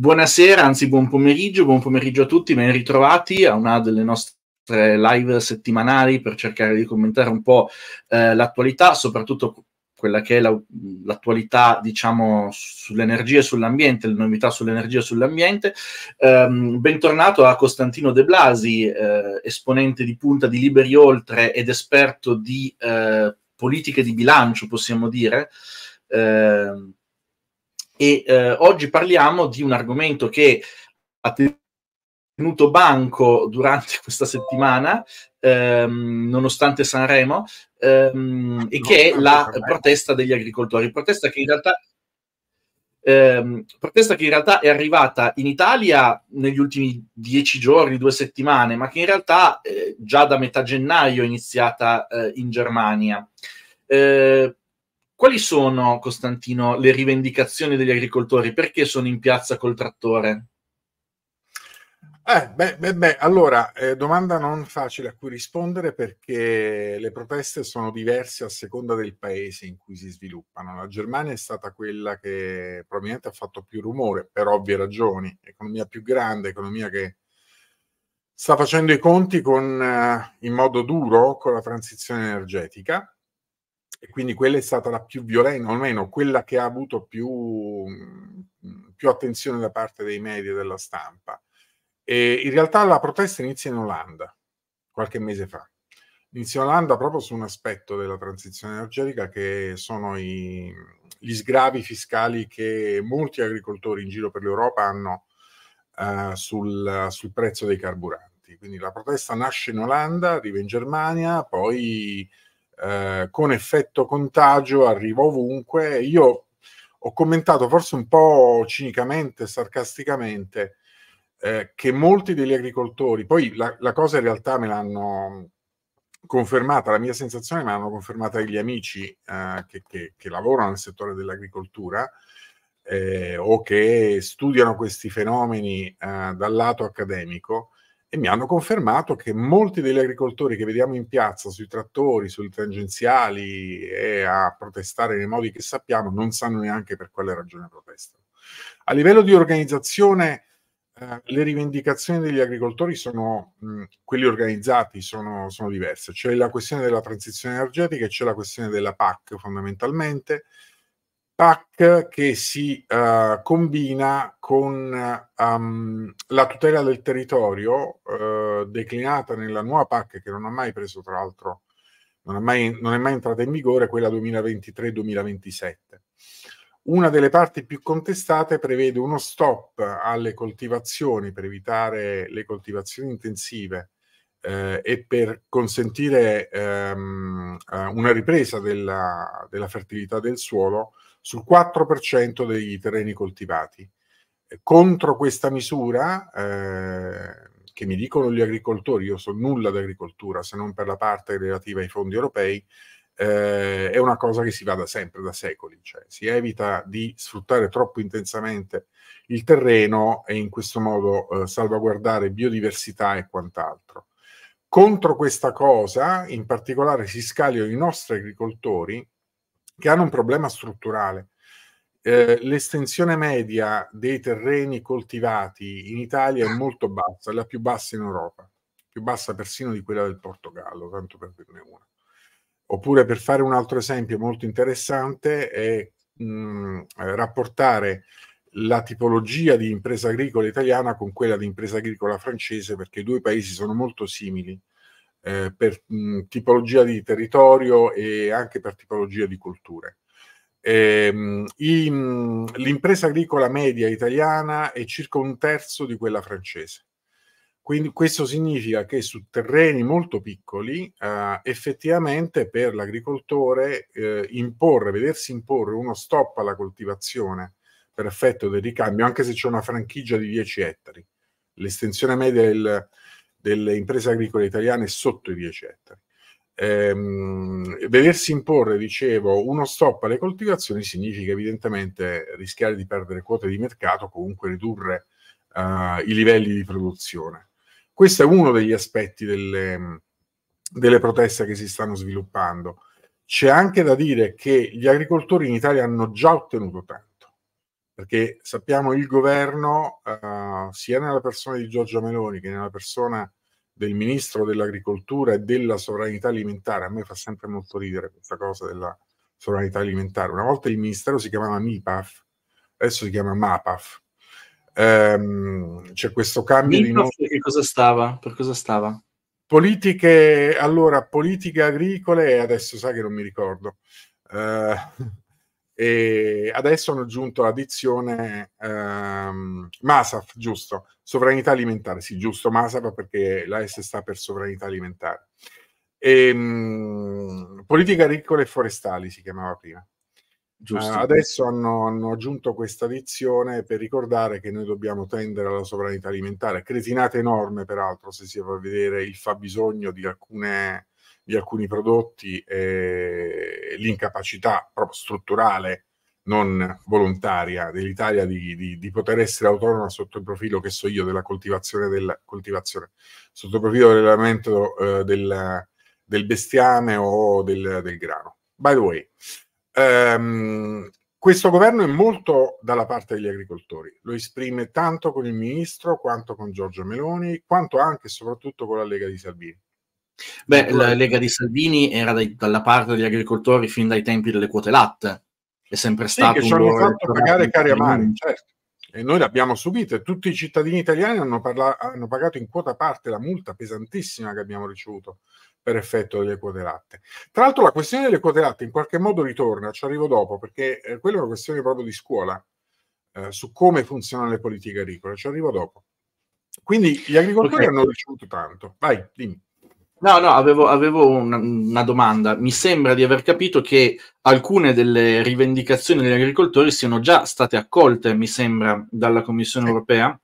Buonasera, anzi buon pomeriggio, buon pomeriggio a tutti, ben ritrovati a una delle nostre live settimanali per cercare di commentare un po' eh, l'attualità, soprattutto quella che è la, l'attualità, diciamo, sull'energia e sull'ambiente, le novità sull'energia e sull'ambiente. Um, bentornato a Costantino De Blasi, eh, esponente di punta di Liberi Oltre ed esperto di eh, politiche di bilancio, possiamo dire. Eh, e eh, oggi parliamo di un argomento che ha tenuto banco durante questa settimana, ehm, nonostante Sanremo, ehm, e che è la protesta degli agricoltori, protesta che in realtà eh, protesta che in realtà è arrivata in Italia negli ultimi dieci giorni, due settimane, ma che in realtà eh, già da metà gennaio è iniziata eh, in Germania. Eh, quali sono, Costantino, le rivendicazioni degli agricoltori? Perché sono in piazza col trattore? Eh, beh, beh, beh, allora, eh, domanda non facile a cui rispondere perché le proteste sono diverse a seconda del paese in cui si sviluppano. La Germania è stata quella che probabilmente ha fatto più rumore, per ovvie ragioni, economia più grande, economia che sta facendo i conti con, eh, in modo duro con la transizione energetica e quindi quella è stata la più violenta, o almeno quella che ha avuto più, più attenzione da parte dei media e della stampa. E in realtà la protesta inizia in Olanda, qualche mese fa. Inizia in Olanda proprio su un aspetto della transizione energetica che sono i, gli sgravi fiscali che molti agricoltori in giro per l'Europa hanno uh, sul, sul prezzo dei carburanti. Quindi la protesta nasce in Olanda, arriva in Germania, poi eh, con effetto contagio arriva ovunque. Io ho commentato forse un po' cinicamente, sarcasticamente, eh, che molti degli agricoltori, poi la, la cosa in realtà me l'hanno confermata, la mia sensazione me l'hanno confermata gli amici eh, che, che, che, lavorano nel settore dell'agricoltura eh, o che studiano questi fenomeni eh, dal lato accademico, e mi hanno confermato che molti degli agricoltori che vediamo in piazza sui trattori, sui tangenziali e a protestare nei modi che sappiamo non sanno neanche per quale ragione protestano. A livello di organizzazione, eh, le rivendicazioni degli agricoltori sono, mh, quelli organizzati sono, sono diverse. C'è la questione della transizione energetica e c'è la questione della PAC fondamentalmente. PAC che si uh, combina con um, la tutela del territorio uh, declinata nella nuova PAC che non ha mai preso tra l'altro, non, mai, non è mai entrata in vigore, quella 2023-2027. Una delle parti più contestate prevede uno stop alle coltivazioni per evitare le coltivazioni intensive eh, e per consentire ehm, eh, una ripresa della, della, fertilità del suolo sul 4% dei terreni coltivati. Eh, contro questa misura, eh, che mi dicono gli agricoltori, io so nulla d'agricoltura se non per la parte relativa ai fondi europei, eh, è una cosa che si va da sempre, da secoli, cioè si evita di sfruttare troppo intensamente il terreno e in questo modo eh, salvaguardare biodiversità e quant'altro. Contro questa cosa, in particolare, si scagliano i nostri agricoltori che hanno un problema strutturale. Eh, l'estensione media dei terreni coltivati in Italia è molto bassa, è la più bassa in Europa, più bassa persino di quella del Portogallo, tanto per dirne una. Oppure per fare un altro esempio molto interessante è mh, mm, eh, rapportare la tipologia di impresa agricola italiana con quella di impresa agricola francese perché i due paesi sono molto simili eh, per mh, tipologia di territorio e anche per tipologia di culture. Ehm, i, mh, l'impresa agricola media italiana è circa un terzo di quella francese. Quindi questo significa che su terreni molto piccoli eh, effettivamente per l'agricoltore eh, imporre, vedersi imporre uno stop alla coltivazione per effetto del ricambio, anche se c'è una franchigia di 10 ettari. L'estensione media del, delle imprese agricole italiane sotto i 10 ettari. Ehm, vedersi imporre, dicevo, uno stop alle coltivazioni significa evidentemente rischiare di perdere quote di mercato, comunque ridurre eh, i livelli di produzione. Questo è uno degli aspetti delle, delle proteste che si stanno sviluppando. C'è anche da dire che gli agricoltori in Italia hanno già ottenuto tanto perché sappiamo il governo, uh, sia nella persona di Giorgia Meloni che nella persona del ministro dell'agricoltura e della sovranità alimentare, a me fa sempre molto ridere questa cosa della sovranità alimentare, una volta il ministero si chiamava MIPAF, adesso si chiama MAPAF, ehm, c'è questo cambio MIPAF di nome. Che cosa stava? Per cosa stava? Politiche, allora, politiche agricole, adesso sai che non mi ricordo. Uh, e adesso hanno aggiunto la dizione ehm, MASAF, giusto, sovranità alimentare, sì, giusto MASAF perché la S sta per sovranità alimentare. E, ehm, mh, politica agricola e forestali si chiamava prima. Giusto. Uh, adesso hanno, hanno, aggiunto questa dizione per ricordare che noi dobbiamo tendere alla sovranità alimentare, cretinata enorme peraltro se si va a vedere il fabbisogno di alcune di alcuni prodotti e l'incapacità proprio strutturale, non volontaria, dell'Italia di, di, di, poter essere autonoma sotto il profilo, che so io, della coltivazione, del, coltivazione sotto il profilo dell'allevamento eh, del, del, bestiame o del, del, grano. By the way, ehm, questo governo è molto dalla parte degli agricoltori, lo esprime tanto con il ministro quanto con Giorgio Meloni, quanto anche e soprattutto con la Lega di Salvini. Beh, la Lega di Salvini era dai, dalla parte degli agricoltori fin dai tempi delle quote latte, è sempre sì, stato... Che ci hanno fatto pagare cari amari, certo. E noi l'abbiamo subita, tutti i cittadini italiani hanno, parla- hanno pagato in quota parte la multa pesantissima che abbiamo ricevuto per effetto delle quote latte. Tra l'altro la questione delle quote latte in qualche modo ritorna, ci arrivo dopo, perché eh, quella è una questione proprio di scuola, eh, su come funzionano le politiche agricole, ci arrivo dopo. Quindi gli agricoltori okay. hanno ricevuto tanto. Vai, dimmi. No, no, avevo, avevo una, una, domanda. Mi sembra di aver capito che alcune delle rivendicazioni degli agricoltori siano già state accolte, mi sembra, dalla Commissione europea.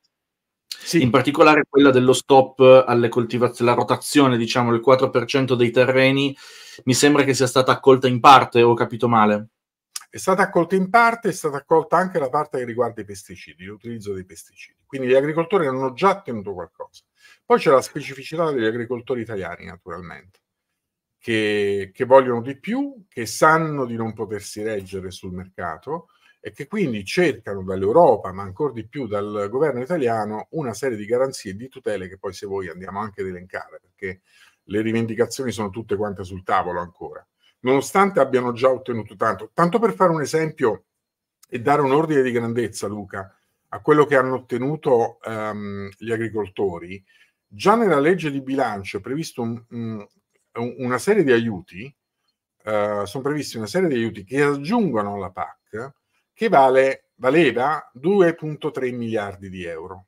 Sì. In particolare quella dello stop alle coltivazioni, la rotazione, diciamo, del 4% dei terreni, mi sembra che sia stata accolta in parte, ho capito male. È stata accolta in parte, è stata accolta anche la parte che riguarda i pesticidi, l'utilizzo dei pesticidi. Quindi gli agricoltori hanno già ottenuto qualcosa. Poi c'è la specificità degli agricoltori italiani, naturalmente, che, che vogliono di più, che sanno di non potersi reggere sul mercato e che quindi cercano dall'Europa, ma ancora di più dal governo italiano, una serie di garanzie e di tutele che poi se voi andiamo anche ad elencare, perché le rivendicazioni sono tutte quante sul tavolo ancora, nonostante abbiano già ottenuto tanto. Tanto per fare un esempio e dare un ordine di grandezza, Luca, a quello che hanno ottenuto um, gli agricoltori, già nella legge di bilancio è previsto un, un, una serie di aiuti, eh, sono previsti una serie di aiuti che aggiungono alla PAC, che vale, valeva 2.3 miliardi di euro.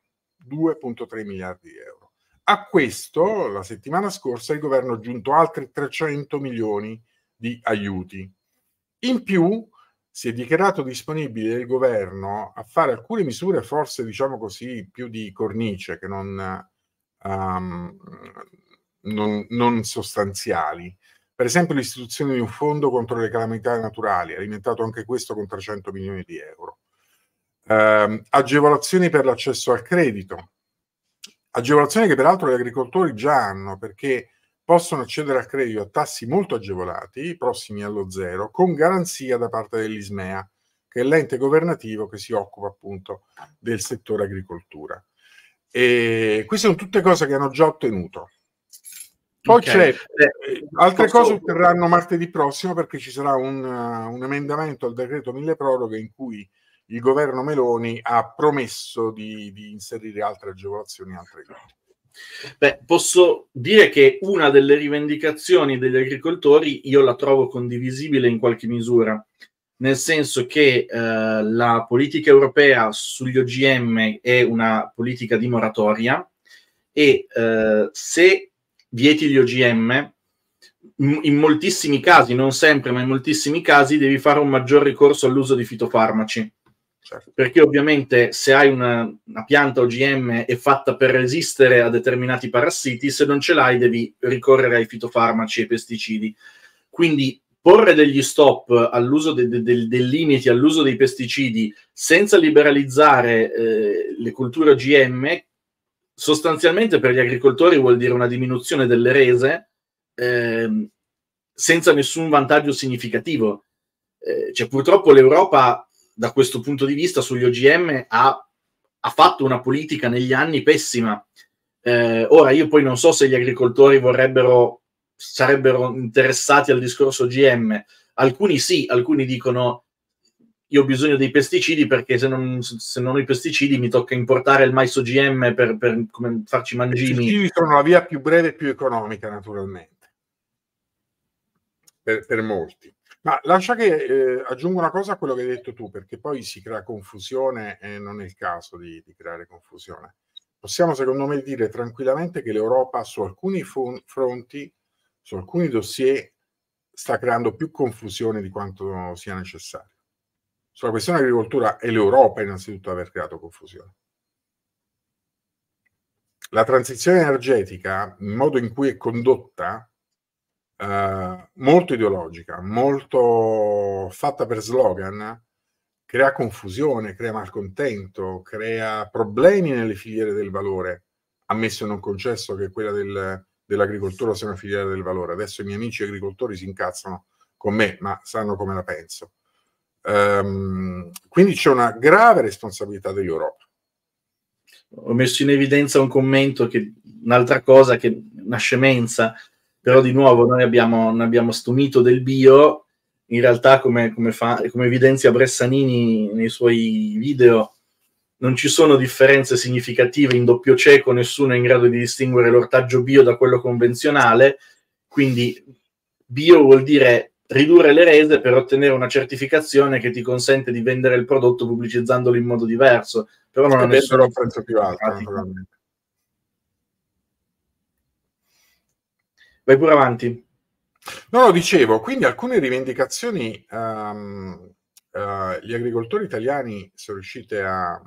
2.3 miliardi di euro. A questo, la settimana scorsa, il governo ha aggiunto altri 300 milioni di aiuti. In più, si è dichiarato disponibile il governo a fare alcune misure, forse diciamo così, più di cornice che non um, non, non sostanziali. Per esempio l'istituzione di un fondo contro le calamità naturali, alimentato anche questo con 300 milioni di euro. Eh, agevolazioni per l'accesso al credito, agevolazioni che peraltro gli agricoltori già hanno perché possono accedere al credito a tassi molto agevolati, prossimi allo zero, con garanzia da parte dell'ISMEA, che è l'ente governativo che si occupa appunto del settore agricoltura. E queste sono tutte cose che hanno già ottenuto. Poi okay. c'è, eh, altre posso... cose otterranno martedì prossimo perché ci sarà un, uh, un emendamento al decreto mille proroghe in cui il governo Meloni ha promesso di, di inserire altre agevolazioni, altre cose. Beh, posso dire che una delle rivendicazioni degli agricoltori io la trovo condivisibile in qualche misura, nel senso che eh, la politica europea sugli OGM è una politica di moratoria e eh, se vieti gli OGM, in moltissimi casi, non sempre, ma in moltissimi casi devi fare un maggior ricorso all'uso di fitofarmaci. Certo. Perché ovviamente se hai una, una, pianta OGM è fatta per resistere a determinati parassiti, se non ce l'hai devi ricorrere ai fitofarmaci e pesticidi. Quindi porre degli stop all'uso dei de, de, de limiti all'uso dei pesticidi senza liberalizzare eh, le culture OGM, sostanzialmente per gli agricoltori vuol dire una diminuzione delle rese eh, senza nessun vantaggio significativo. Eh, cioè, purtroppo l'Europa, da questo punto di vista, sugli OGM ha, ha fatto una politica negli anni pessima. Eh, ora, io poi non so se gli agricoltori vorrebbero sarebbero interessati al discorso GM. Alcuni sì, alcuni dicono io ho bisogno dei pesticidi perché se non, se non ho i pesticidi mi tocca importare il mais OGM per, per come, farci mangimi. I pesticidi sono la via più breve e più economica naturalmente, per, per molti. Ma lascia che eh, aggiungo una cosa a quello che hai detto tu, perché poi si crea confusione e non è il caso di, di creare confusione. Possiamo secondo me dire tranquillamente che l'Europa su alcuni fronti su alcuni dossier sta creando più confusione di quanto sia necessario. Sulla questione dell'agricoltura è l'Europa innanzitutto aver creato confusione. La transizione energetica, il modo in cui è condotta, eh, molto ideologica, molto fatta per slogan, crea confusione, crea malcontento, crea problemi nelle filiere del valore, ammesso e non concesso che quella del, dell'agricoltura sia una filiera del valore. Adesso i miei amici agricoltori si incazzano con me, ma sanno come la penso. Um, quindi c'è una grave responsabilità dell'Europa. Ho messo in evidenza un commento che un'altra cosa che una scemenza, però di nuovo noi abbiamo, noi abbiamo stumito del bio, in realtà come, come, fa, come evidenzia Bressanini nei suoi video, non ci sono differenze significative in doppio cieco, nessuno è in grado di distinguere l'ortaggio bio da quello convenzionale, quindi bio vuol dire ridurre le rese per ottenere una certificazione che ti consente di vendere il prodotto pubblicizzandolo in modo diverso, però non avessero un differenza più alto. Vai pure avanti. No, lo dicevo, quindi alcune rivendicazioni um, uh, gli agricoltori italiani, sono riusciti a,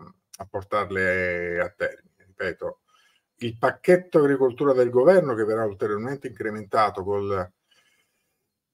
a portarle a termine. Ripeto, il pacchetto agricoltura del governo che verrà ulteriormente incrementato col,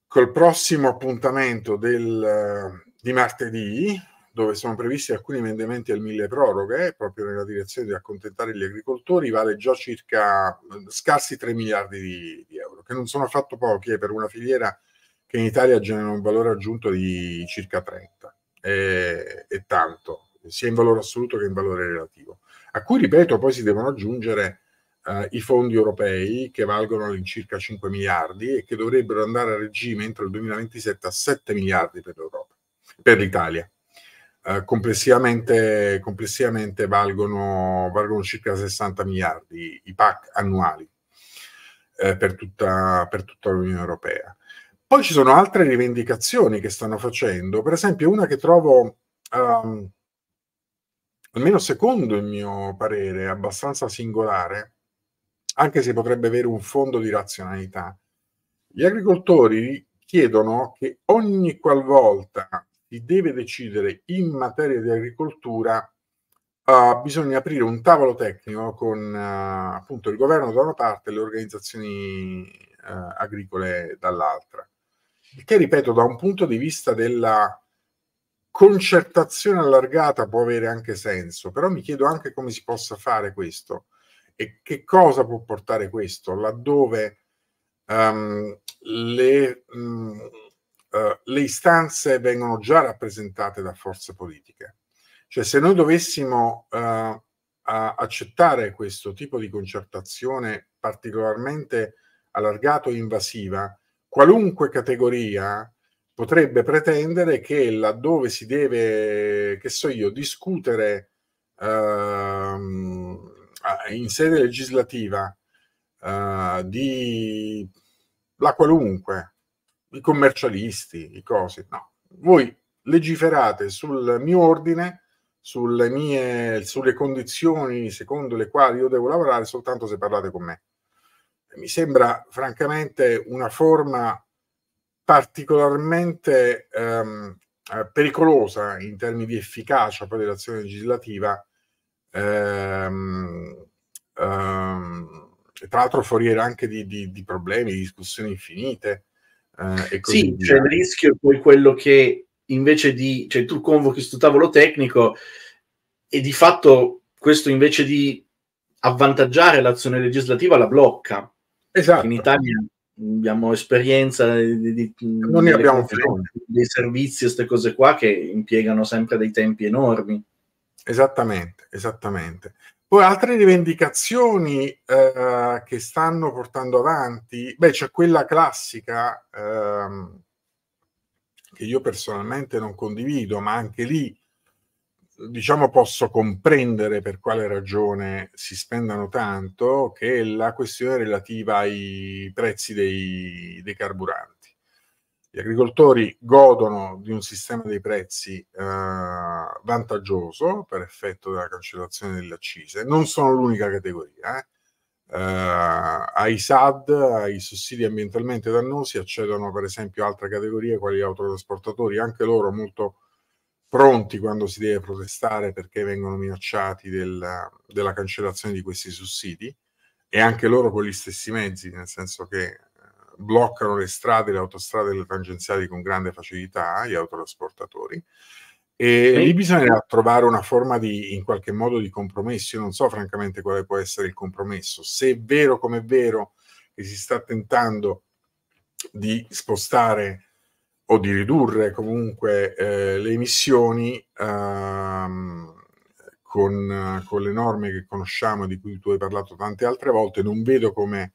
col prossimo appuntamento del, di martedì, dove sono previsti alcuni emendamenti al mille proroghe, proprio nella direzione di accontentare gli agricoltori, vale già circa scarsi 3 miliardi di, di euro, che non sono affatto pochi eh, per una filiera che in Italia genera un valore aggiunto di circa 30 e, eh, e tanto sia in valore assoluto che in valore relativo, a cui, ripeto, poi si devono aggiungere eh, i fondi europei che valgono all'incirca 5 miliardi e che dovrebbero andare a regime entro il 2027 a 7 miliardi per l'Europa, per l'Italia. Eh, complessivamente, complessivamente valgono, valgono circa 60 miliardi i PAC annuali eh, per tutta, per tutta l'Unione Europea. Poi ci sono altre rivendicazioni che stanno facendo, per esempio una che trovo um, almeno secondo il mio parere, abbastanza singolare, anche se potrebbe avere un fondo di razionalità. Gli agricoltori chiedono che ogni qualvolta si deve decidere in materia di agricoltura, uh, bisogna aprire un tavolo tecnico con uh, appunto il governo da una parte e le organizzazioni uh, agricole dall'altra. che, ripeto, da un punto di vista della concertazione allargata può avere anche senso, però mi chiedo anche come si possa fare questo e che cosa può portare questo laddove um, le, um, uh, le istanze vengono già rappresentate da forze politiche. Cioè se noi dovessimo uh, accettare questo tipo di concertazione particolarmente allargato e invasiva, qualunque categoria potrebbe pretendere che laddove si deve, che so io, discutere ehm, in sede legislativa eh, di la qualunque, i commercialisti, i cosi, no. Voi legiferate sul mio ordine, sulle mie, sulle condizioni secondo le quali io devo lavorare soltanto se parlate con me. Mi sembra francamente una forma particolarmente ehm, eh, pericolosa in termini di efficacia poi dell'azione legislativa. Ehm, ehm, tra l'altro foriera anche di, di, di, problemi, di discussioni infinite. Eh, e così sì, via. c'è il rischio poi quello che invece di, cioè tu convochi questo tavolo tecnico e di fatto questo invece di avvantaggiare l'azione legislativa la blocca. Esatto. In Italia abbiamo esperienza di, di, non ne abbiamo dei servizi, queste cose qua che impiegano sempre dei tempi enormi. Esattamente, esattamente. Poi altre rivendicazioni eh, che stanno portando avanti, beh, c'è quella classica ehm, che io personalmente non condivido, ma anche lì diciamo posso comprendere per quale ragione si spendano tanto, che è la questione relativa ai prezzi dei, dei carburanti. Gli agricoltori godono di un sistema dei prezzi eh, vantaggioso per effetto della cancellazione delle accise, non sono l'unica categoria. Eh. Eh, ai SAD, ai sussidi ambientalmente dannosi, accedono per esempio altre categorie quali gli autotrasportatori, anche loro molto pronti quando si deve protestare perché vengono minacciati del, della cancellazione di questi sussidi e anche loro con gli stessi mezzi, nel senso che eh, bloccano le strade, le autostrade le tangenziali con grande facilità, gli autotrasportatori. E sì. lì bisogna trovare una forma di, in qualche modo, di compromesso. Io non so francamente quale può essere il compromesso. Se è vero come è vero che si sta tentando di spostare o di ridurre comunque eh, le emissioni ehm, con, con, le norme che conosciamo di cui tu hai parlato tante altre volte, non vedo come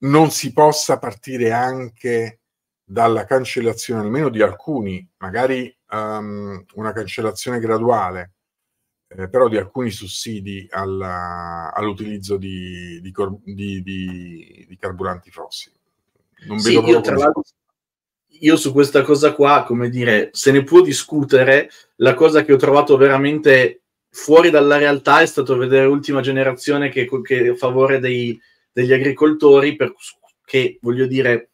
non si possa partire anche dalla cancellazione almeno di alcuni, magari ehm, una cancellazione graduale, eh, però di alcuni sussidi alla, all'utilizzo di, di, di, di, carburanti fossili. Non vedo sì, proprio io su questa cosa qua, come dire, se ne può discutere, la cosa che ho trovato veramente fuori dalla realtà è stato vedere l'ultima generazione che, che a favore dei, degli agricoltori, per, che voglio dire,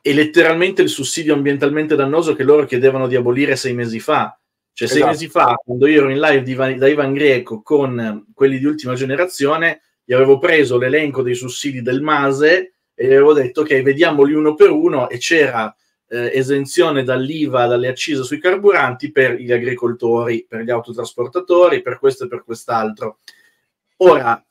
è letteralmente il sussidio ambientalmente dannoso che loro chiedevano di abolire sei mesi fa. Cioè esatto. sei mesi fa, quando io ero in live di, da Ivan Greco con quelli di ultima generazione, gli avevo preso l'elenco dei sussidi del MASE e gli avevo detto ok, vediamoli uno per uno e c'era eh, esenzione dall'IVA, dalle accise sui carburanti per gli agricoltori, per gli autotrasportatori, per questo e per quest'altro. Ora,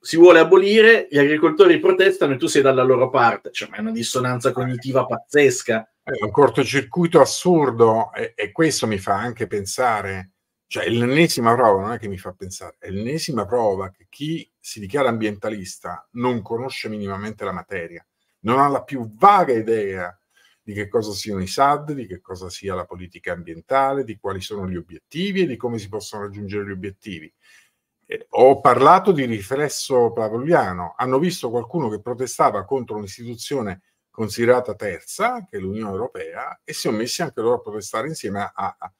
si vuole abolire, gli agricoltori protestano e tu sei dalla loro parte, cioè ma è una dissonanza cognitiva pazzesca. È un cortocircuito assurdo e, e questo mi fa anche pensare, cioè l'ennesima prova, non è che mi fa pensare, è l'ennesima prova che chi si dichiara ambientalista non conosce minimamente la materia, non ha la più vaga idea di che cosa siano i SAD, di che cosa sia la politica ambientale, di quali sono gli obiettivi e di come si possono raggiungere gli obiettivi. Eh, ho parlato di riflesso pavloviano, hanno visto qualcuno che protestava contro un'istituzione considerata terza, che è l'Unione Europea, e si sono messi anche loro a protestare insieme a... a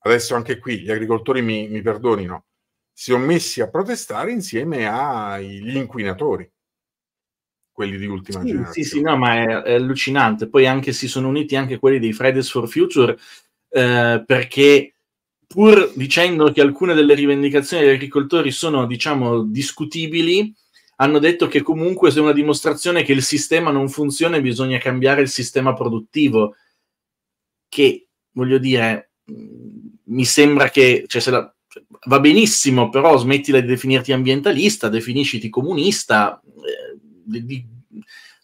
adesso anche qui gli agricoltori mi, mi perdonino, si sono messi a protestare insieme agli inquinatori quelli di ultima sì, generazione. Sì, sì, no, ma è, è, allucinante. Poi anche si sono uniti anche quelli dei Fridays for Future eh, perché pur dicendo che alcune delle rivendicazioni degli agricoltori sono, diciamo, discutibili, hanno detto che comunque se è una dimostrazione che il sistema non funziona bisogna cambiare il sistema produttivo, che, voglio dire, mm, mi sembra che, cioè, se la, va benissimo, però smettila di definirti ambientalista, definisciti comunista, eh, di, di,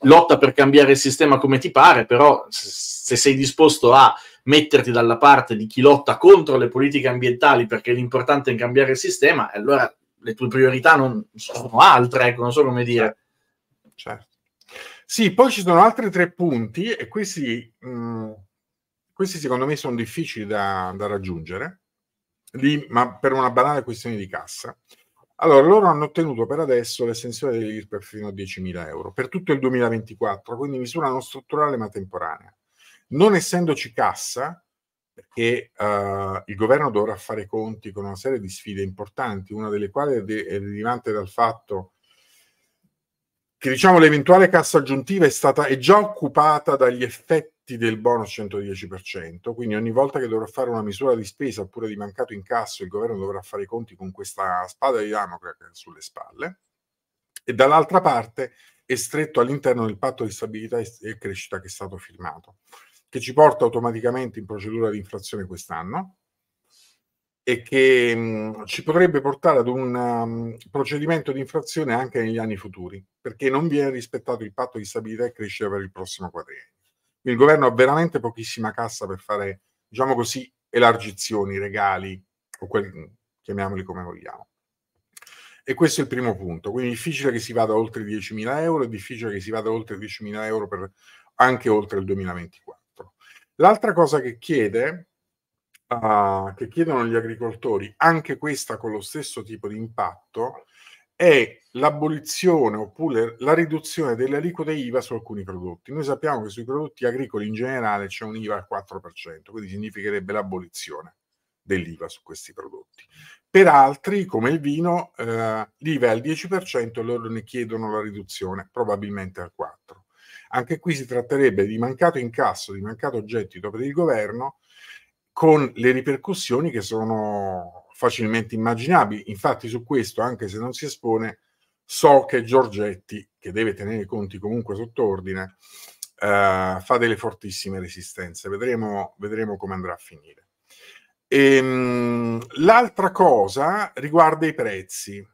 lotta per cambiare il sistema come ti pare, però se sei disposto a metterti dalla parte di chi lotta contro le politiche ambientali perché l'importante è cambiare il sistema, allora le tue priorità non sono altre, ecco, non so come dire. Certo. certo. Sì, poi ci sono altri tre punti e questi, mh, mm, questi secondo me sono difficili da, da raggiungere, lì, ma per una banale questione di cassa. Allora, loro hanno ottenuto per adesso l'estensione dell'IRPEF fino a 10.000 euro per tutto il 2024, quindi misura non strutturale ma temporanea. Non essendoci cassa, perché uh, il governo dovrà fare conti con una serie di sfide importanti, una delle quali è, de- è derivante dal fatto che diciamo, l'eventuale cassa aggiuntiva è, stata, è già occupata dagli effetti ti del bonus 110%, quindi ogni volta che dovrà fare una misura di spesa oppure di mancato incasso, il governo dovrà fare i conti con questa spada di Damocle sulle spalle, e dall'altra parte è stretto all'interno del patto di stabilità e crescita che è stato firmato, che ci porta automaticamente in procedura di inflazione quest'anno e che mh, ci potrebbe portare ad un um, procedimento di inflazione anche negli anni futuri, perché non viene rispettato il patto di stabilità e crescita per il prossimo quadriennio il governo ha veramente pochissima cassa per fare, diciamo così, elargizioni, regali, o quel, chiamiamoli come vogliamo. E questo è il primo punto. Quindi è difficile che si vada oltre 10.000 euro, è difficile che si vada oltre 10.000 euro per, anche oltre il 2024. L'altra cosa che, chiede, uh, che chiedono gli agricoltori, anche questa con lo stesso tipo di impatto, è l'abolizione oppure la riduzione delle aliquote IVA su alcuni prodotti. Noi sappiamo che sui prodotti agricoli in generale c'è un IVA al 4%, quindi significherebbe l'abolizione dell'IVA su questi prodotti. Per altri, come il vino, eh, l'IVA è al 10% loro ne chiedono la riduzione, probabilmente al 4%. Anche qui si tratterebbe di mancato incasso, di mancato gettito per il governo, con le ripercussioni che sono facilmente immaginabili. Infatti su questo, anche se non si espone, so che Giorgetti, che deve tenere i conti comunque sott'ordine, eh, fa delle fortissime resistenze. Vedremo, vedremo come andrà a finire. Ehm, l'altra cosa riguarda i prezzi.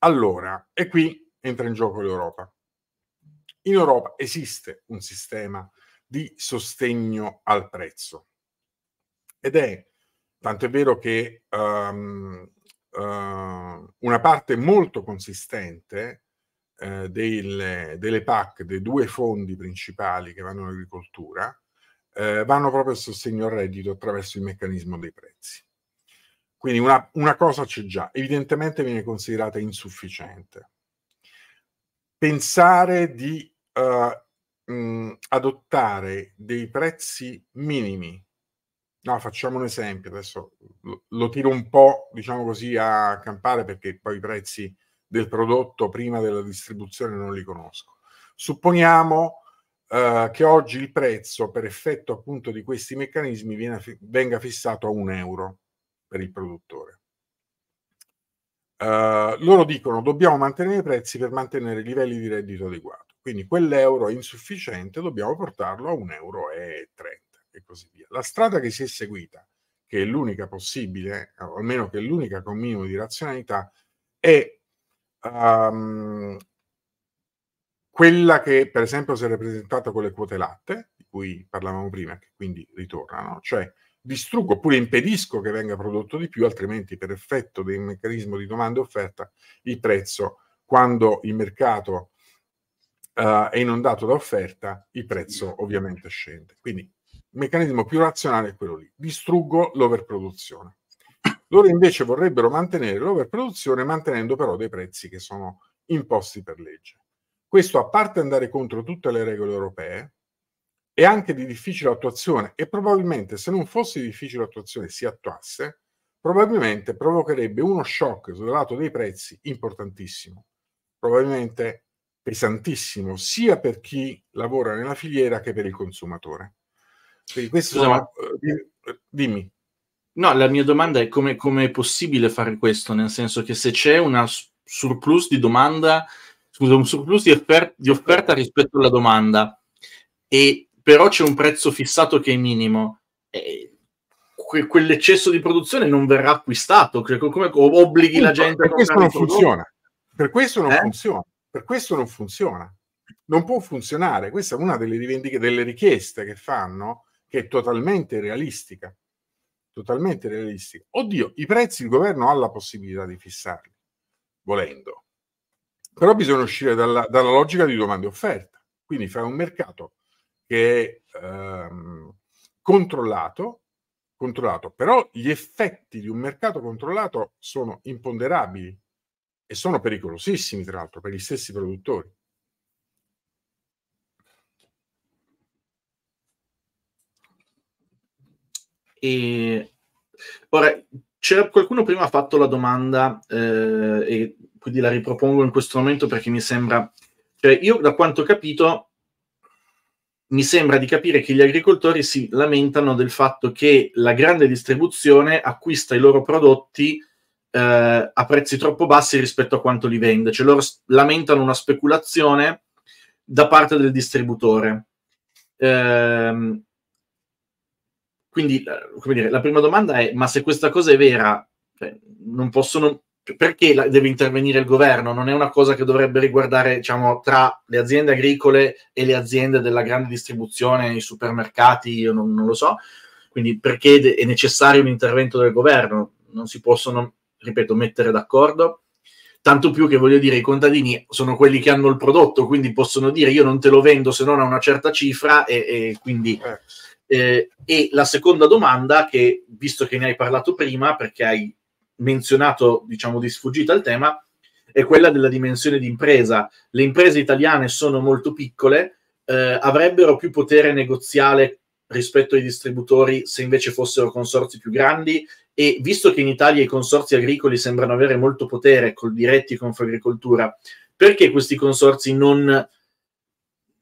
Allora, e qui entra in gioco l'Europa. In Europa esiste un sistema di sostegno al prezzo ed è Tanto è vero che um, uh, una parte molto consistente uh, delle, delle, PAC, dei due fondi principali che vanno all'agricoltura, uh, eh, vanno proprio a sostegno al reddito attraverso il meccanismo dei prezzi. Quindi una, una cosa c'è già, evidentemente viene considerata insufficiente. Pensare di eh, mh, adottare dei prezzi minimi No, facciamo un esempio, adesso lo tiro un po', diciamo così, a campare perché poi i prezzi del prodotto prima della distribuzione non li conosco. Supponiamo eh, che oggi il prezzo per effetto appunto di questi meccanismi viene, venga fissato a un euro per il produttore. Eh, loro dicono dobbiamo mantenere i prezzi per mantenere i livelli di reddito adeguato, quindi quell'euro è insufficiente, dobbiamo portarlo a un euro e 30 e così via. La strada che si è seguita, che è l'unica possibile, o almeno che è l'unica con minimo di razionalità, è um, quella che per esempio si è rappresentata con le quote latte, di cui parlavamo prima, che quindi ritornano, cioè distruggo oppure impedisco che venga prodotto di più, altrimenti per effetto del meccanismo di domanda e offerta il prezzo, quando il mercato uh, è inondato da offerta, il prezzo ovviamente scende. Quindi meccanismo più razionale è quello lì, distruggo l'overproduzione. Loro invece vorrebbero mantenere l'overproduzione mantenendo però dei prezzi che sono imposti per legge. Questo, a parte andare contro tutte le regole europee, è anche di difficile attuazione e probabilmente se non fosse di difficile attuazione si attuasse, probabilmente provocherebbe uno shock sul lato dei prezzi importantissimo, probabilmente pesantissimo sia per chi lavora nella filiera che per il consumatore. Scusa, sono... ma... Eh, dimmi. No, la mia domanda è come, come, è possibile fare questo, nel senso che se c'è una surplus di domanda, scusa, un surplus di, offer- di offerta rispetto alla domanda, e però c'è un prezzo fissato che è minimo, eh, que- quell'eccesso di produzione non verrà acquistato, cioè, come obblighi Punto, la gente per a questo non funziona. Per questo non eh? funziona. Per questo non funziona. Non può funzionare. Questa è una delle, rivendiche, delle richieste che fanno che è totalmente realistica. Totalmente realistica. Oddio, i prezzi il governo ha la possibilità di fissarli, volendo. Però bisogna uscire dalla, dalla logica di domanda e offerta. Quindi fare un mercato che è ehm, controllato, controllato, però gli effetti di un mercato controllato sono imponderabili e sono pericolosissimi, tra l'altro, per gli stessi produttori. E ora c'era qualcuno prima ha fatto la domanda eh, e quindi la ripropongo in questo momento perché mi sembra, cioè io da quanto ho capito, mi sembra di capire che gli agricoltori si lamentano del fatto che la grande distribuzione acquista i loro prodotti eh, a prezzi troppo bassi rispetto a quanto li vende, cioè loro lamentano una speculazione da parte del distributore. Eh, quindi, eh, come dire, la prima domanda è, ma se questa cosa è vera, cioè, non possono, perché la, deve intervenire il governo? Non è una cosa che dovrebbe riguardare, diciamo, tra le aziende agricole e le aziende della grande distribuzione, i supermercati, io non, non lo so. Quindi perché de- è necessario un intervento del governo? Non si possono, ripeto, mettere d'accordo? tanto più che voglio dire i contadini sono quelli che hanno il prodotto, quindi possono dire io non te lo vendo se non a una certa cifra e, e quindi eh. Eh, e la seconda domanda, che visto che ne hai parlato prima, perché hai menzionato, diciamo, di sfuggita il tema, è quella della dimensione di impresa. Le imprese italiane sono molto piccole, eh, avrebbero più potere negoziale rispetto ai distributori se invece fossero consorzi più grandi e visto che in Italia i consorzi agricoli sembrano avere molto potere col diretti con Fagricoltura, perché questi consorzi non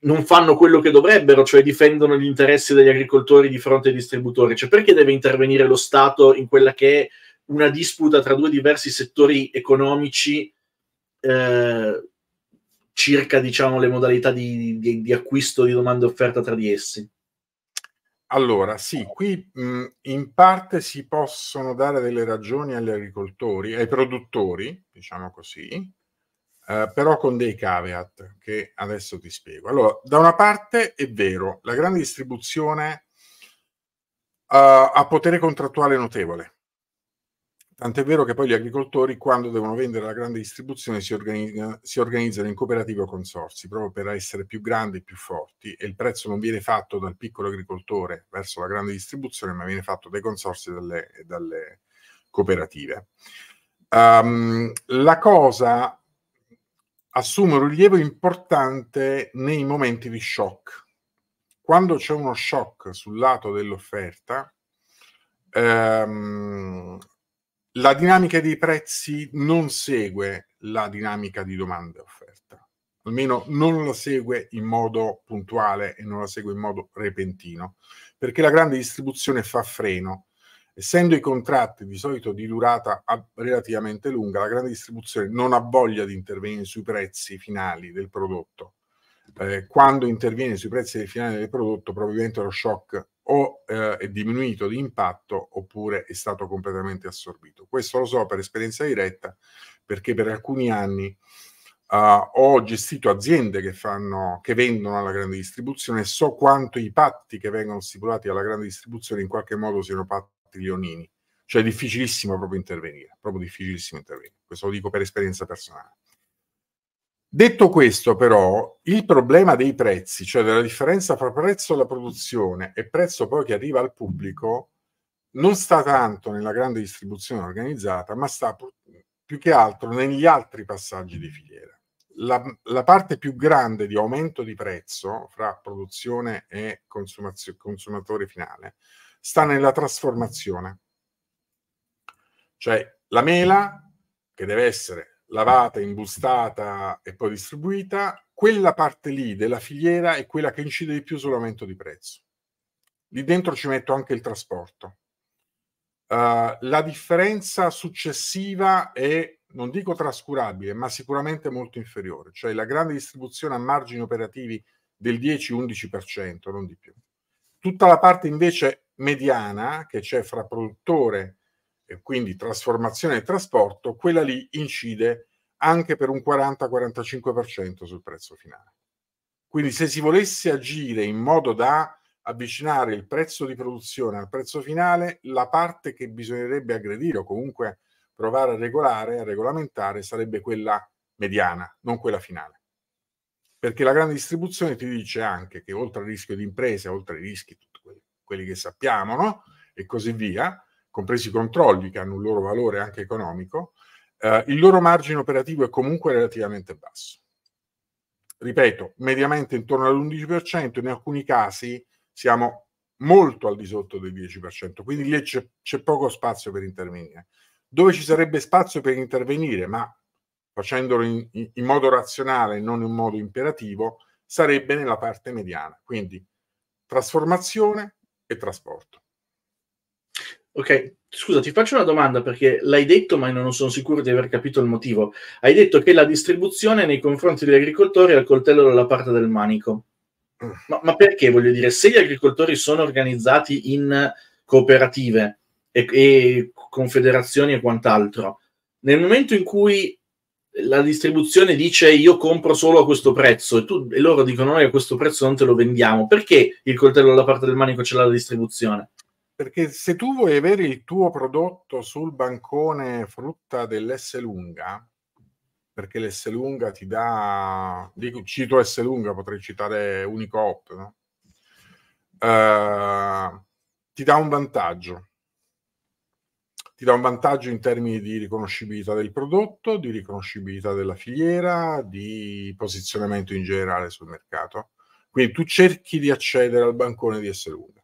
non fanno quello che dovrebbero, cioè difendono gli interessi degli agricoltori di fronte ai distributori. Cioè, perché deve intervenire lo Stato in quella che è una disputa tra due diversi settori economici eh, circa diciamo, le modalità di, di, di acquisto, di domanda e offerta tra di essi? Allora, sì, qui mh, in parte si possono dare delle ragioni agli agricoltori, ai produttori, diciamo così, eh, però con dei caveat che adesso ti spiego. Allora, da una parte è vero, la grande distribuzione uh, ha potere contrattuale notevole. Tant'è vero che poi gli agricoltori, quando devono vendere la grande distribuzione, si, organi- si organizzano in cooperative o consorsi proprio per essere più grandi e più forti. E il prezzo non viene fatto dal piccolo agricoltore verso la grande distribuzione, ma viene fatto dai consorsi e dalle, dalle, cooperative. Um, la cosa assume un rilievo importante nei momenti di shock. Quando c'è uno shock sul lato dell'offerta, ehm, la dinamica dei prezzi non segue la dinamica di domanda e offerta, almeno non la segue in modo puntuale e non la segue in modo repentino, perché la grande distribuzione fa freno Essendo i contratti di solito di durata ah, relativamente lunga, la grande distribuzione non ha voglia di intervenire sui prezzi finali del prodotto. Eh, quando interviene sui prezzi finali del prodotto, probabilmente lo shock o eh, è diminuito di impatto oppure è stato completamente assorbito. Questo lo so per esperienza diretta perché per alcuni anni Uh, ho gestito aziende che, fanno, che vendono alla grande distribuzione e so quanto i patti che vengono stipulati alla grande distribuzione in qualche modo siano patti Trilionini, cioè è difficilissimo proprio intervenire, proprio difficilissimo intervenire, questo lo dico per esperienza personale. Detto questo, però, il problema dei prezzi, cioè della differenza fra prezzo alla produzione e prezzo poi che arriva al pubblico, non sta tanto nella grande distribuzione organizzata, ma sta più che altro negli altri passaggi di filiera. La, la parte più grande di aumento di prezzo fra produzione e consumatore finale sta nella trasformazione. Cioè la mela, che deve essere lavata, imbustata e poi distribuita, quella parte lì della filiera è quella che incide di più sull'aumento di prezzo. Lì dentro ci metto anche il trasporto. Uh, la differenza successiva è, non dico trascurabile, ma sicuramente molto inferiore, cioè la grande distribuzione a margini operativi del 10-11%, non di più. Tutta la parte invece mediana che c'è fra produttore e quindi trasformazione e trasporto, quella lì incide anche per un 40-45% sul prezzo finale. Quindi se si volesse agire in modo da avvicinare il prezzo di produzione al prezzo finale, la parte che bisognerebbe aggredire o comunque provare a regolare, a regolamentare, sarebbe quella mediana, non quella finale. Perché la grande distribuzione ti dice anche che oltre al rischio di impresa, oltre ai rischi quelli che sappiamo, no? e così via, compresi i controlli che hanno un loro valore anche economico, eh, il loro margine operativo è comunque relativamente basso. Ripeto, mediamente intorno all'11%, in alcuni casi siamo molto al di sotto del 10%, quindi lì c'è, c'è poco spazio per intervenire. Dove ci sarebbe spazio per intervenire, ma facendolo in, in modo razionale e non in modo imperativo, sarebbe nella parte mediana. Quindi trasformazione, e trasporto. Ok, scusa, ti faccio una domanda perché l'hai detto, ma non sono sicuro di aver capito il motivo. Hai detto che la distribuzione nei confronti degli agricoltori è al coltello dalla parte del manico. Ma, ma, perché voglio dire, se gli agricoltori sono organizzati in cooperative e, e confederazioni e quant'altro, nel momento in cui la distribuzione dice io compro solo a questo prezzo e, tu, e loro dicono noi a questo prezzo non te lo vendiamo, perché il coltello alla parte del manico ce l'ha la distribuzione? Perché se tu vuoi avere il tuo prodotto sul bancone frutta dell'S lunga, perché l'S lunga ti dà, dico, cito S lunga, potrei citare Unicoop, no? Uh, ti dà un vantaggio ti dà un vantaggio in termini di riconoscibilità del prodotto, di riconoscibilità della filiera, di posizionamento in generale sul mercato. Quindi tu cerchi di accedere al bancone di Esselunga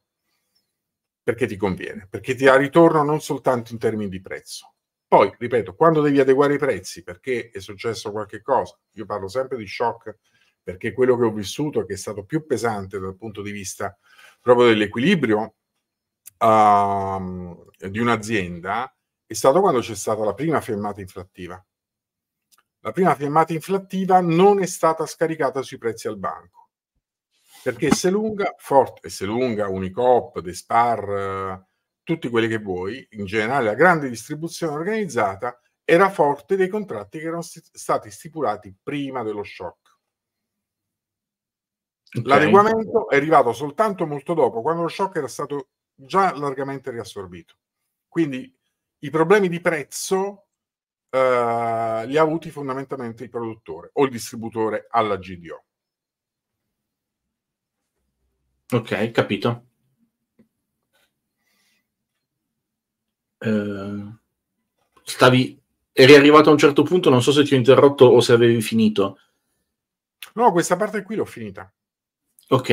perché ti conviene, perché ti dà ritorno non soltanto in termini di prezzo. Poi, ripeto, quando devi adeguare i prezzi perché è successo qualche cosa, io parlo sempre di shock perché quello che ho vissuto, che è stato più pesante dal punto di vista proprio dell'equilibrio uh, di un'azienda è stato quando c'è stata la prima fermata inflattiva. La prima fermata inflattiva non è stata scaricata sui prezzi al banco perché se lunga, forte, se lunga, Unicop, Despar, tutti quelli che vuoi, in generale la grande distribuzione organizzata era forte dei contratti che erano st- stati stipulati prima dello shock. Okay. L'adeguamento è arrivato soltanto molto dopo, quando lo shock era stato già largamente riassorbito. Quindi i problemi di prezzo eh, li ha avuti fondamentalmente il produttore o il distributore alla GDO. Ok, capito. Eh, stavi, eri arrivato a un certo punto, non so se ti ho interrotto o se avevi finito. No, questa parte qui l'ho finita. Ok,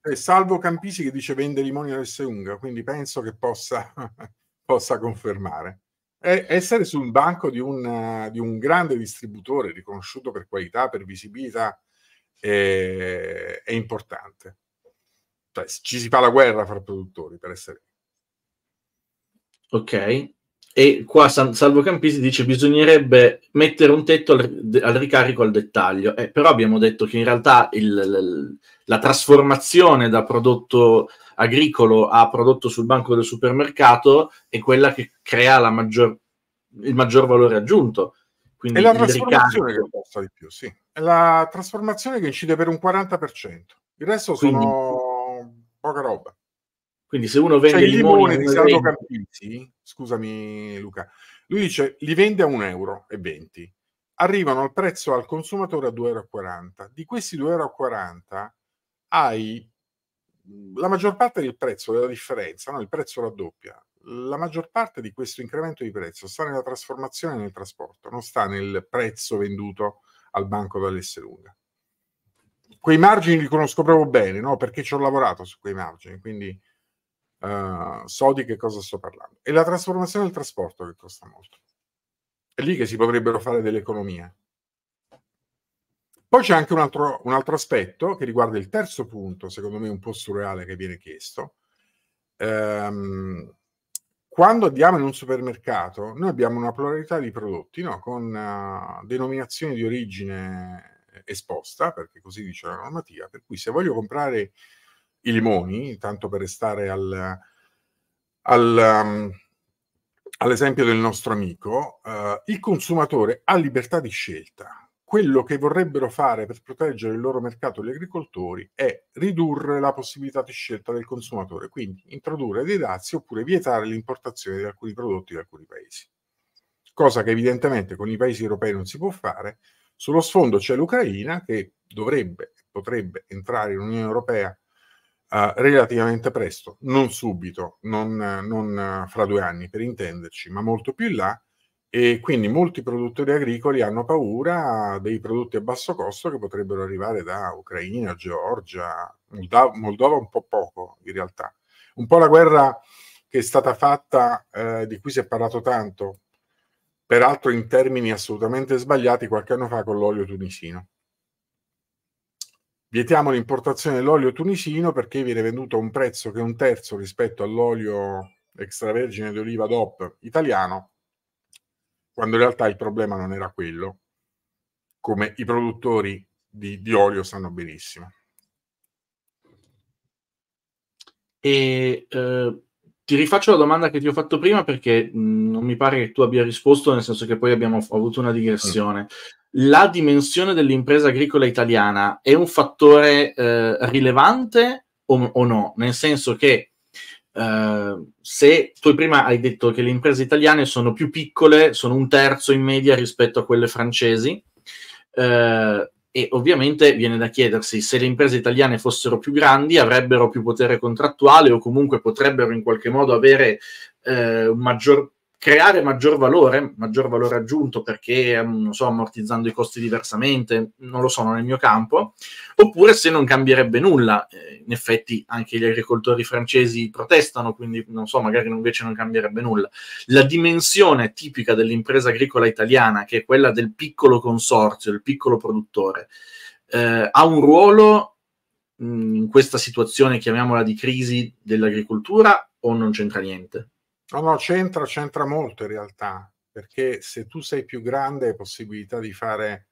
e eh, salvo Campisi che dice vende limoni all'S Unga, quindi penso che possa, possa confermare. E essere sul banco di un, di un, grande distributore riconosciuto per qualità, per visibilità, è, è importante. Cioè, ci si fa la guerra fra produttori per essere. Ok, e qua San, Salvo Campisi dice bisognerebbe mettere un tetto al, al ricarico al dettaglio, eh, però abbiamo detto che in realtà il, il, la trasformazione da prodotto agricolo a prodotto sul banco del supermercato è quella che crea maggior, il maggior valore aggiunto. Quindi è la trasformazione che costa di più, sì. È la trasformazione che incide per un 40%. Il resto Quindi... sono poca roba. Quindi se uno vende cioè, i limoni, limoni di Sandro Campisi, scusami Luca, lui dice li vende a 1,20 euro, arrivano al prezzo al consumatore a 2,40 euro. Di questi 2,40 euro hai la maggior parte del prezzo della differenza, no? il prezzo raddoppia. La maggior parte di questo incremento di prezzo sta nella trasformazione e nel trasporto, non sta nel prezzo venduto al banco dall'Esselunga. Quei margini li conosco proprio bene, no? perché ci ho lavorato su quei margini, quindi uh, so di che cosa sto parlando. E la trasformazione del trasporto che costa molto. È lì che si potrebbero fare delle economie. Poi c'è anche un altro, un altro aspetto che riguarda il terzo punto, secondo me un po' surreale che viene chiesto. Um, quando andiamo in un supermercato, noi abbiamo una pluralità di prodotti no? con uh, denominazioni di origine eh, esposta, perché così dice la normativa, per cui se voglio comprare i limoni, tanto per restare al, al, um, all'esempio del nostro amico, uh, il consumatore ha libertà di scelta. Quello che vorrebbero fare per proteggere il loro mercato gli agricoltori è ridurre la possibilità di scelta del consumatore, quindi introdurre dei dazi oppure vietare l'importazione di alcuni prodotti da alcuni paesi. Cosa che evidentemente con i paesi europei non si può fare. Sullo sfondo c'è l'Ucraina che dovrebbe e potrebbe entrare in Unione Europea relativamente presto, non subito, non, non fra due anni per intenderci, ma molto più in là e quindi molti produttori agricoli hanno paura dei prodotti a basso costo che potrebbero arrivare da Ucraina, Georgia, Moldova, Moldova un po' poco in realtà. Un po' la guerra che è stata fatta, eh, di cui si è parlato tanto, peraltro in termini assolutamente sbagliati qualche anno fa con l'olio tunisino. Vietiamo l'importazione dell'olio tunisino perché viene venduto a un prezzo che è un terzo rispetto all'olio extravergine d'oliva DOP italiano, quando in realtà il problema non era quello, come i produttori di, di olio sanno benissimo. E eh, ti rifaccio la domanda che ti ho fatto prima perché mh, non mi pare che tu abbia risposto, nel senso che poi abbiamo f- avuto una digressione. La dimensione dell'impresa agricola italiana è un fattore eh, rilevante o, o, no? Nel senso che eh, se tu prima hai detto che le imprese italiane sono più piccole, sono un terzo in media rispetto a quelle francesi, eh, e ovviamente viene da chiedersi se le imprese italiane fossero più grandi avrebbero più potere contrattuale o comunque potrebbero in qualche modo avere eh, un maggior creare maggior valore, maggior valore aggiunto perché, ehm, non so, ammortizzando i costi diversamente, non lo sono nel mio campo, oppure se non cambierebbe nulla. Eh, in effetti anche gli agricoltori francesi protestano, quindi non so, magari invece non cambierebbe nulla. La dimensione tipica dell'impresa agricola italiana, che è quella del piccolo consorzio, il piccolo produttore, eh, ha un ruolo in questa situazione, chiamiamola di crisi dell'agricoltura, o non c'entra niente? No, no, c'entra, c'entra molto in realtà, perché se tu sei più grande hai possibilità di fare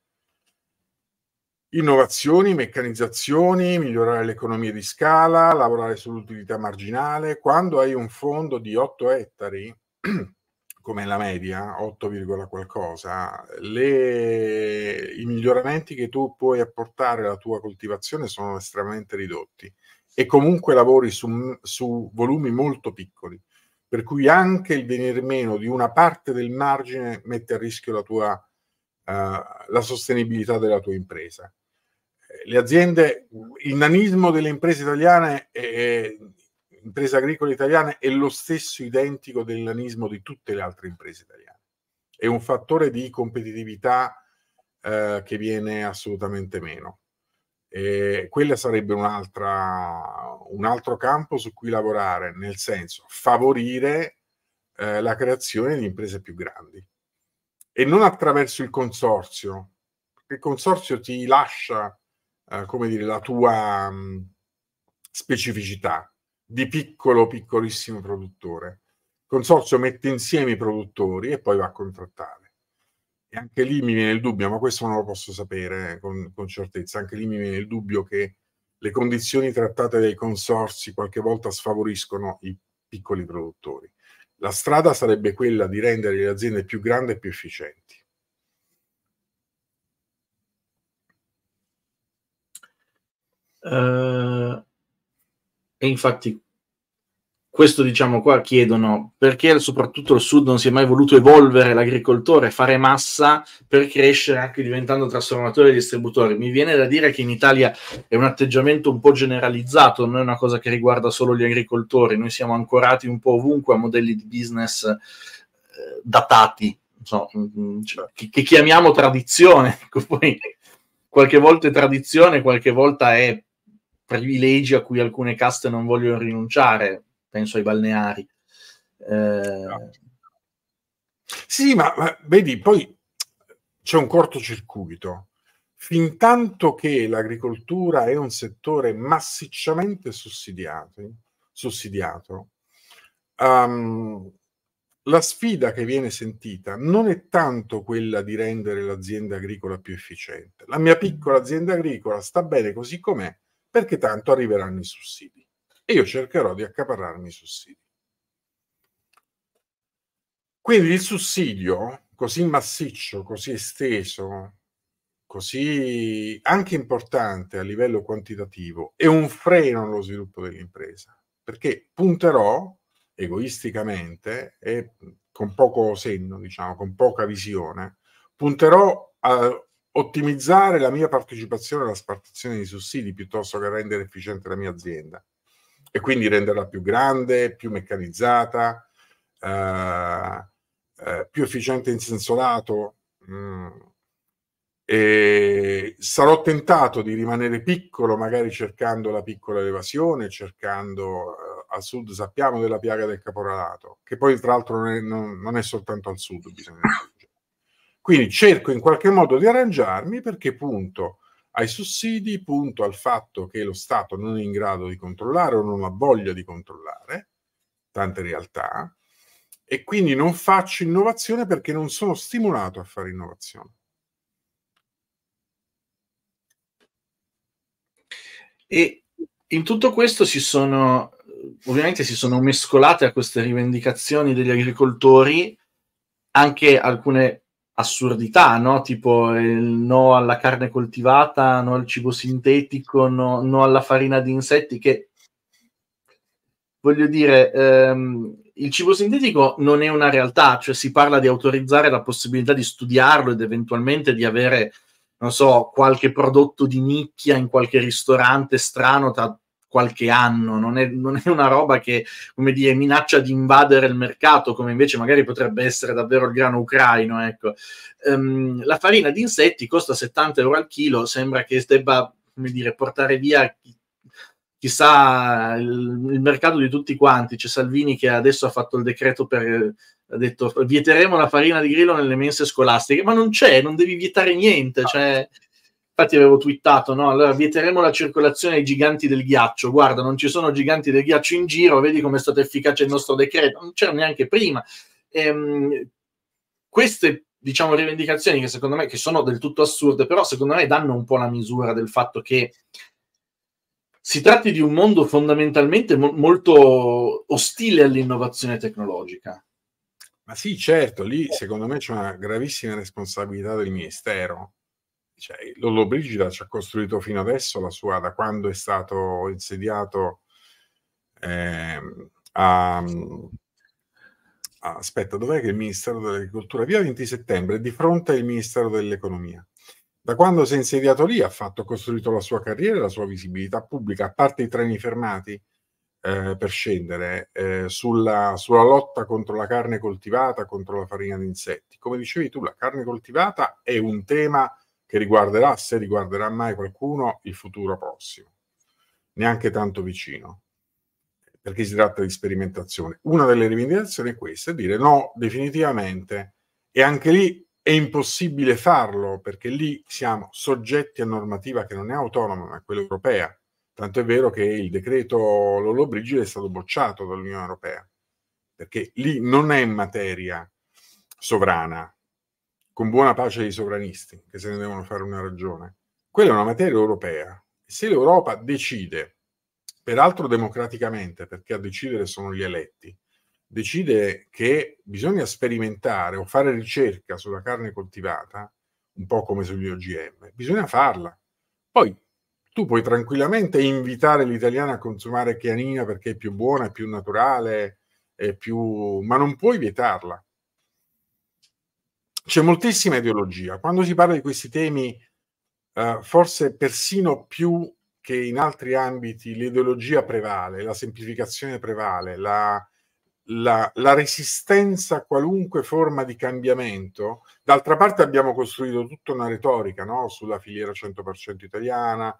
innovazioni, meccanizzazioni, migliorare l'economia di scala, lavorare sull'utilità marginale. Quando hai un fondo di 8 ettari, come la media, 8, qualcosa, le, i miglioramenti che tu puoi apportare alla tua coltivazione sono estremamente ridotti e comunque lavori su, su volumi molto piccoli per cui anche il venir meno di una parte del margine mette a rischio la, tua, eh, la sostenibilità della tua impresa. Eh, le aziende, il nanismo delle imprese italiane, è, imprese agricole italiane, è lo stesso identico del nanismo di tutte le altre imprese italiane. È un fattore di competitività eh, che viene assolutamente meno. Eh, quella sarebbe un'altra, un altro campo su cui lavorare, nel senso favorire eh, la creazione di imprese più grandi e non attraverso il consorzio, perché il consorzio ti lascia, eh, come dire, la tua mh, mm, specificità di piccolo, piccolissimo produttore. Il consorzio mette insieme i produttori e poi va a contrattare anche lì mi viene il dubbio, ma questo non lo posso sapere eh, con, con certezza, anche lì mi viene il dubbio che le condizioni trattate dai consorsi qualche volta sfavoriscono i piccoli produttori. La strada sarebbe quella di rendere le aziende più grandi e più efficienti. Uh, e infatti questo diciamo qua chiedono perché soprattutto il sud non si è mai voluto evolvere l'agricoltore, fare massa per crescere anche diventando trasformatore e distributore. Mi viene da dire che in Italia è un atteggiamento un po' generalizzato, non è una cosa che riguarda solo gli agricoltori, noi siamo ancorati un po' ovunque a modelli di business eh, datati, so, mm, mm, cioè, che, che, chiamiamo tradizione, ecco, poi qualche volta è tradizione, qualche volta è privilegi a cui alcune caste non vogliono rinunciare penso ai balneari. Eh... Sì, ma, ma, vedi, poi c'è un cortocircuito. Fin tanto che l'agricoltura è un settore massicciamente sussidiato, sussidiato um, la sfida che viene sentita non è tanto quella di rendere l'azienda agricola più efficiente. La mia piccola azienda agricola sta bene così com'è perché tanto arriveranno i sussidi e io cercherò di accaparrarmi i sussidi. Quindi il sussidio così massiccio, così esteso, così anche importante a livello quantitativo, è un freno allo sviluppo dell'impresa, perché punterò egoisticamente e con poco senno, diciamo, con poca visione, punterò a ottimizzare la mia partecipazione alla spartizione di sussidi piuttosto che rendere efficiente la mia azienda e quindi renderla più grande, più meccanizzata, eh, eh, più efficiente in senso lato. Mm. E sarò tentato di rimanere piccolo, magari cercando la piccola evasione, cercando eh, al sud sappiamo della piaga del caporalato, che poi tra l'altro non è, non, non è soltanto al sud. Bisogna... Quindi cerco in qualche modo di arrangiarmi perché punto ai sussidi, punto al fatto che lo Stato non è in grado di controllare o non ha voglia di controllare tante realtà e quindi non faccio innovazione perché non sono stimolato a fare innovazione. E in tutto questo si sono, ovviamente si sono mescolate a queste rivendicazioni degli agricoltori anche alcune assurdità, no? tipo il no alla carne coltivata, no al cibo sintetico, no, no alla farina di insetti, che voglio dire, ehm, il cibo sintetico non è una realtà, cioè si parla di autorizzare la possibilità di studiarlo ed eventualmente di avere, non so, qualche prodotto di nicchia in qualche ristorante strano tra qualche anno, non è, non è, una roba che come dire, minaccia di invadere il mercato, come invece magari potrebbe essere davvero il grano ucraino. Ecco. Um, la farina di insetti costa 70 euro al chilo, sembra che debba come dire, portare via chissà il, il, mercato di tutti quanti. C'è Salvini che adesso ha fatto il decreto per ha detto vieteremo la farina di grillo nelle mense scolastiche, ma non c'è, non devi vietare niente. No. Cioè, infatti avevo twittato, no? Allora vieteremo la circolazione ai giganti del ghiaccio. Guarda, non ci sono giganti del ghiaccio in giro, vedi com'è stato efficace il nostro decreto, non c'era neanche prima. Ehm, queste diciamo rivendicazioni che secondo me che sono del tutto assurde, però secondo me danno un po' la misura del fatto che si tratti di un mondo fondamentalmente mo- molto ostile all'innovazione tecnologica. Ma sì, certo, lì secondo me c'è una gravissima responsabilità del Ministero, cioè, Brigida ci ha costruito fino adesso la sua, da quando è stato insediato eh, a, a, Aspetta, dov'è che il Ministero dell'Agricoltura? Via 20 settembre, di fronte al Ministero dell'Economia. Da quando si è insediato lì ha fatto, costruito la sua carriera, la sua visibilità pubblica, a parte i treni fermati, eh, per scendere eh, sulla, sulla, lotta contro la carne coltivata, contro la farina di insetti. Come dicevi tu, la carne coltivata è un tema che riguarderà, se riguarderà mai qualcuno, il futuro prossimo, neanche tanto vicino, perché si tratta di sperimentazione. Una delle rivendicazioni è questa, è dire no definitivamente, e anche lì è impossibile farlo, perché lì siamo soggetti a normativa che non è autonoma, ma è quella europea. Tanto è vero che il decreto Lollobrigida è stato bocciato dall'Unione Europea, perché lì non è materia sovrana, con buona pace dei sovranisti che se ne devono fare una ragione. Quella è una materia europea. Se l'Europa decide, peraltro democraticamente, perché a decidere sono gli eletti, decide che bisogna sperimentare o fare ricerca sulla carne coltivata, un po' come sugli OGM, bisogna farla. Poi tu puoi tranquillamente invitare l'italiano a consumare chianina perché è più buona, è più naturale, è più... ma non puoi vietarla c'è moltissima ideologia. Quando si parla di questi temi, eh, forse persino più che in altri ambiti, l'ideologia prevale, la semplificazione prevale, la, la, la, resistenza a qualunque forma di cambiamento. D'altra parte abbiamo costruito tutta una retorica no? sulla filiera 100% italiana,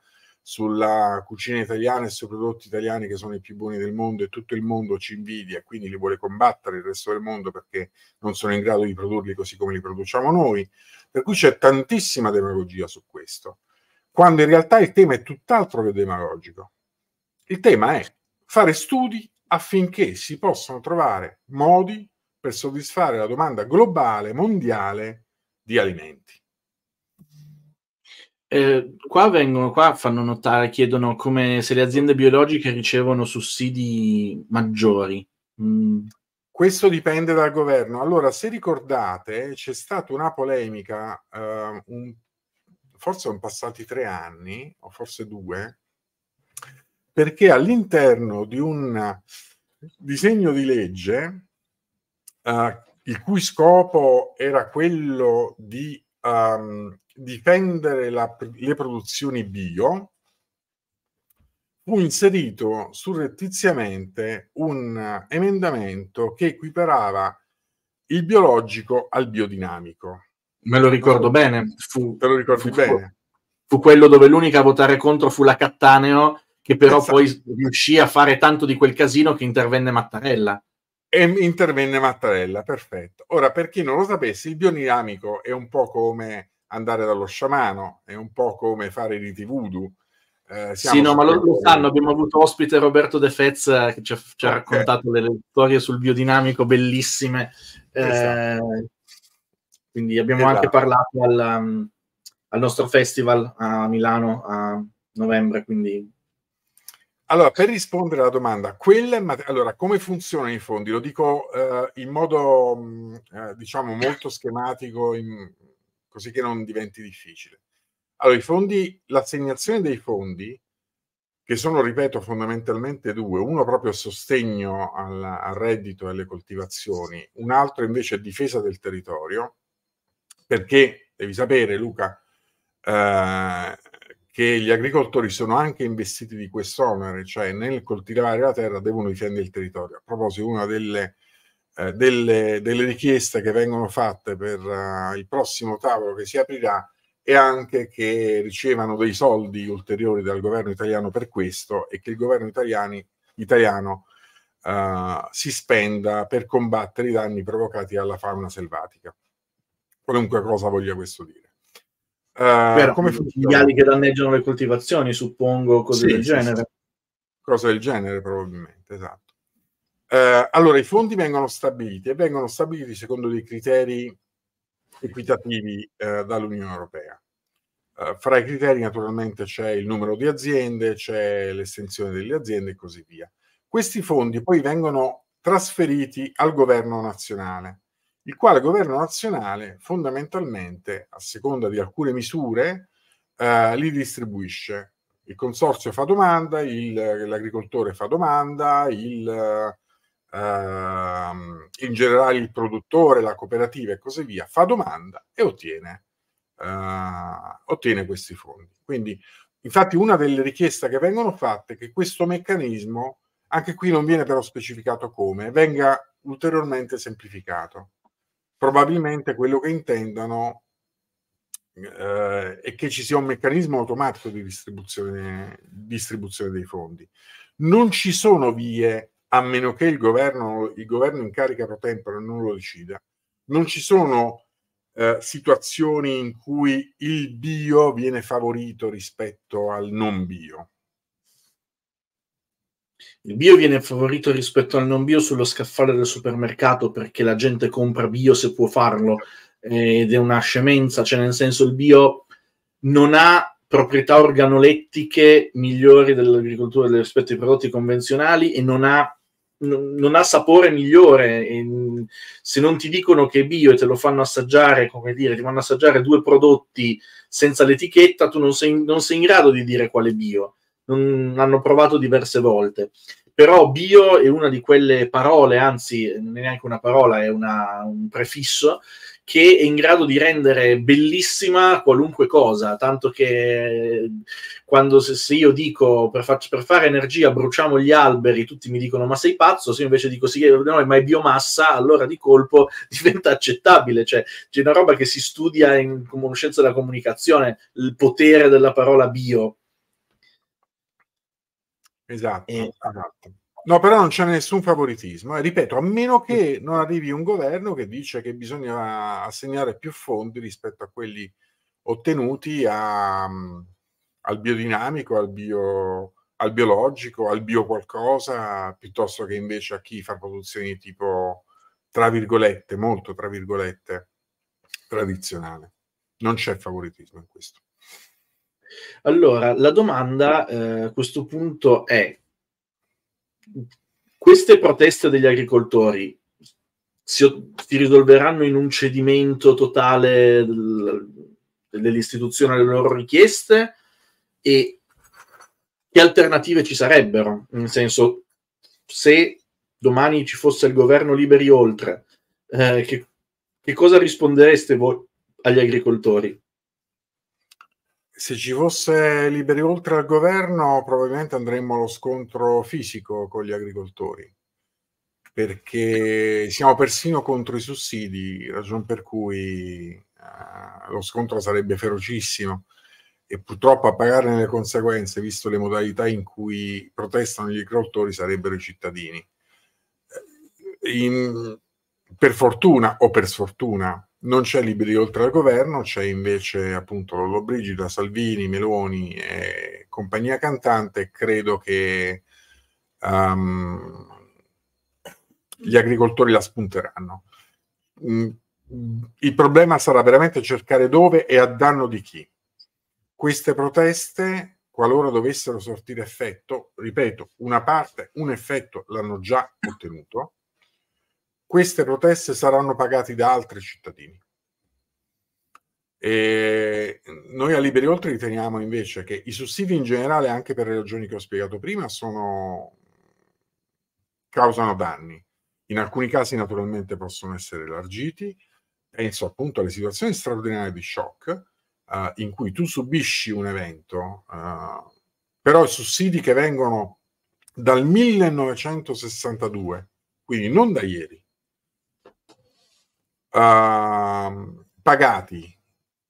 sulla cucina italiana e sui prodotti italiani che sono i più buoni del mondo e tutto il mondo ci invidia, quindi li vuole combattere il resto del mondo perché non sono in grado di produrli così come li produciamo noi. Per cui c'è tantissima demagogia su questo, quando in realtà il tema è tutt'altro che demagogico. Il tema è fare studi affinché si possano trovare modi per soddisfare la domanda globale, mondiale di alimenti. Eh, qua vengono, qua fanno notare, chiedono come se le aziende biologiche ricevono sussidi maggiori. Mm. Questo dipende dal governo. Allora, se ricordate, c'è stata una polemica, eh, un, forse sono passati tre anni, o forse due, perché all'interno di un disegno di legge, eh, il cui scopo era quello di um, difendere la, le produzioni bio, fu inserito surrettiziamente un emendamento che equiparava il biologico al biodinamico. Me lo ricordo bene. Fu, Te lo ricordi fu, bene? Fu quello dove l'unica a votare contro fu la Cattaneo, che però esatto. poi riuscì a fare tanto di quel casino che intervenne Mattarella. E intervenne Mattarella, perfetto. Ora, per chi non lo sapesse, il biodinamico è un po' come andare dallo sciamano, è un po' come fare i riti voodoo. Eh, sì, no, ma lo, lo, sanno, abbiamo avuto ospite Roberto De Fez eh, che ci ha, ci ha okay. raccontato delle storie sul biodinamico bellissime. Eh, esatto. Eh, quindi abbiamo esatto. anche parlato al, um, al, nostro festival a Milano a novembre. Quindi... Allora, per rispondere alla domanda, quella mat- allora, come funzionano i fondi? Lo dico eh, in modo, mh, mm, eh, diciamo, molto schematico, in, così che non diventi difficile. Allora, i fondi, l'assegnazione dei fondi, che sono, ripeto, fondamentalmente due, uno proprio a sostegno al, al reddito e alle coltivazioni, un altro invece a difesa del territorio, perché devi sapere, Luca, eh, che gli agricoltori sono anche investiti di quest'onere, cioè nel coltivare la terra devono difendere il territorio. A proposito, una delle eh, delle, delle, richieste che vengono fatte per uh, il prossimo tavolo che si aprirà e anche che ricevano dei soldi ulteriori dal governo italiano per questo e che il governo italiani, italiano uh, si spenda per combattere i danni provocati alla fauna selvatica. Qualunque cosa voglia questo dire. Uh, Però, come funghi che danneggiano le coltivazioni, suppongo, cose sì, del genere. Sì, sì. Cose del genere, probabilmente, esatto. Eh, allora, i fondi vengono stabiliti e vengono stabiliti secondo dei criteri equitativi eh, dall'Unione Europea. Eh, fra i criteri naturalmente c'è il numero di aziende, c'è l'estensione delle aziende e così via. Questi fondi poi vengono trasferiti al governo nazionale, il quale governo nazionale fondamentalmente, a seconda di alcune misure, eh, li distribuisce il consorzio fa domanda, il, l'agricoltore fa domanda, il, ehm, in generale il produttore, la cooperativa e così via, fa domanda e ottiene, eh, ottiene questi fondi. Quindi, infatti, una delle richieste che vengono fatte è che questo meccanismo, anche qui non viene però specificato come, venga ulteriormente semplificato. Probabilmente quello che intendono eh, è che ci sia un meccanismo automatico di distribuzione, distribuzione dei fondi. Non ci sono vie a meno che il governo, il governo in carica pro tempore non lo decida, non ci sono eh, situazioni in cui il bio viene favorito rispetto al non bio. Il bio viene favorito rispetto al non bio sullo scaffale del supermercato perché la gente compra bio se può farlo eh, ed è una scemenza, cioè nel senso il bio non ha proprietà organolettiche migliori dell'agricoltura rispetto ai prodotti convenzionali e non ha non ha sapore migliore. Mm, se non ti dicono che è bio e te lo fanno assaggiare, come dire, ti fanno assaggiare due prodotti senza l'etichetta, tu non sei, non sei in grado di dire quale bio. Non, hanno provato diverse volte. Però bio è una di quelle parole, anzi non è neanche una parola, è una, un prefisso che è in grado di rendere bellissima qualunque cosa, tanto che eh, quando se, se io dico per, fa- per, fare energia bruciamo gli alberi, tutti mi dicono ma sei pazzo, se io invece dico sì, no, ma è biomassa, allora di colpo diventa accettabile, cioè c'è una roba che si studia in conoscenza della comunicazione, il potere della parola bio. Esatto, e, eh, esatto. No, però non c'è nessun favoritismo, eh, ripeto, a meno che non arrivi un governo che dice che bisogna assegnare più fondi rispetto a quelli ottenuti a, mm, al biodinamico, al, bio, al biologico, al bio qualcosa, piuttosto che invece a chi fa produzioni tipo, tra virgolette, molto tra virgolette, tradizionale. Non c'è favoritismo in questo. Allora, la domanda eh, a questo punto è queste proteste degli agricoltori si, si risolveranno in un cedimento totale del, dell'istituzione alle loro richieste e che alternative ci sarebbero? Nel senso, se domani ci fosse il governo liberi oltre, eh, che, che, cosa rispondereste voi agli agricoltori? se ci fosse liberi oltre al governo, probabilmente andremmo allo scontro fisico con gli agricoltori, perché siamo persino contro i sussidi, ragione per cui eh, lo scontro sarebbe ferocissimo e purtroppo a pagarne le conseguenze, visto le modalità in cui protestano gli agricoltori, sarebbero i cittadini. In, per fortuna o per sfortuna, non c'è Liberi oltre al governo, c'è invece appunto Lollobrigida, Salvini, Meloni e compagnia cantante. Credo che um, gli agricoltori la spunteranno. Mm, il problema sarà veramente cercare dove e a danno di chi. Queste proteste, qualora dovessero sortire effetto, ripeto, una parte, un effetto l'hanno già ottenuto, queste proteste saranno pagate da altri cittadini. E noi a Liberi Oltre riteniamo invece che i sussidi in generale, anche per le ragioni che ho spiegato prima, sono... causano danni. In alcuni casi naturalmente possono essere elargiti, penso appunto alle situazioni straordinarie di shock, uh, in cui tu subisci un evento, uh, però i sussidi che vengono dal 1962, quindi non da ieri, Ehm, pagati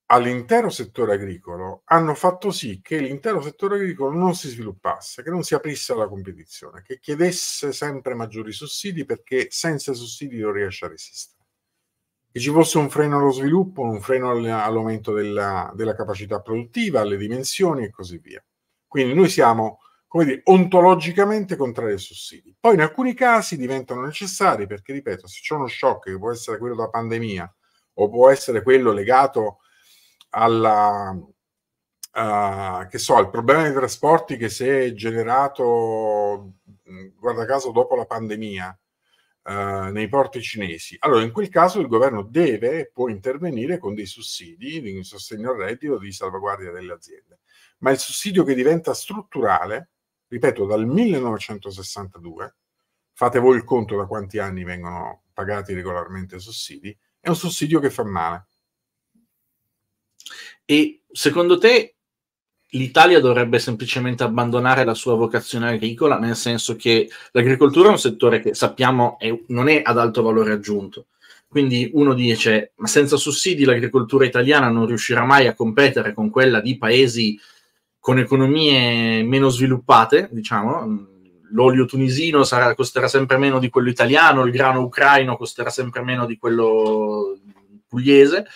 all'intero settore agricolo hanno fatto sì che l'intero settore agricolo non si sviluppasse, che non si aprisse alla competizione, che chiedesse sempre maggiori sussidi perché senza sussidi non riesce a resistere. Che ci fosse un freno allo sviluppo, un freno all'aumento della, della capacità produttiva, alle dimensioni e così via. Quindi noi siamo come dire, ontologicamente contrari ai sussidi. Poi in alcuni casi diventano necessari perché, ripeto, se c'è uno shock che può essere quello della pandemia o può essere quello legato alla, Uh, che so, il problema dei trasporti che si è generato, mm, guarda caso, dopo la pandemia uh, nei porti cinesi. Allora, in quel caso il governo deve e può intervenire con dei sussidi di sostegno al reddito, di salvaguardia delle aziende. Ma il sussidio che diventa strutturale ripeto, dal 1962, fate voi il conto da quanti anni vengono pagati regolarmente i sussidi, è un sussidio che fa male. E secondo te l'Italia dovrebbe semplicemente abbandonare la sua vocazione agricola, nel senso che l'agricoltura è un settore che sappiamo è, non è ad alto valore aggiunto. Quindi uno dice, ma senza sussidi l'agricoltura italiana non riuscirà mai a competere con quella di paesi con economie meno sviluppate, diciamo, mm, l'olio tunisino sarà, costerà sempre meno di quello italiano, il grano ucraino costerà sempre meno di quello pugliese.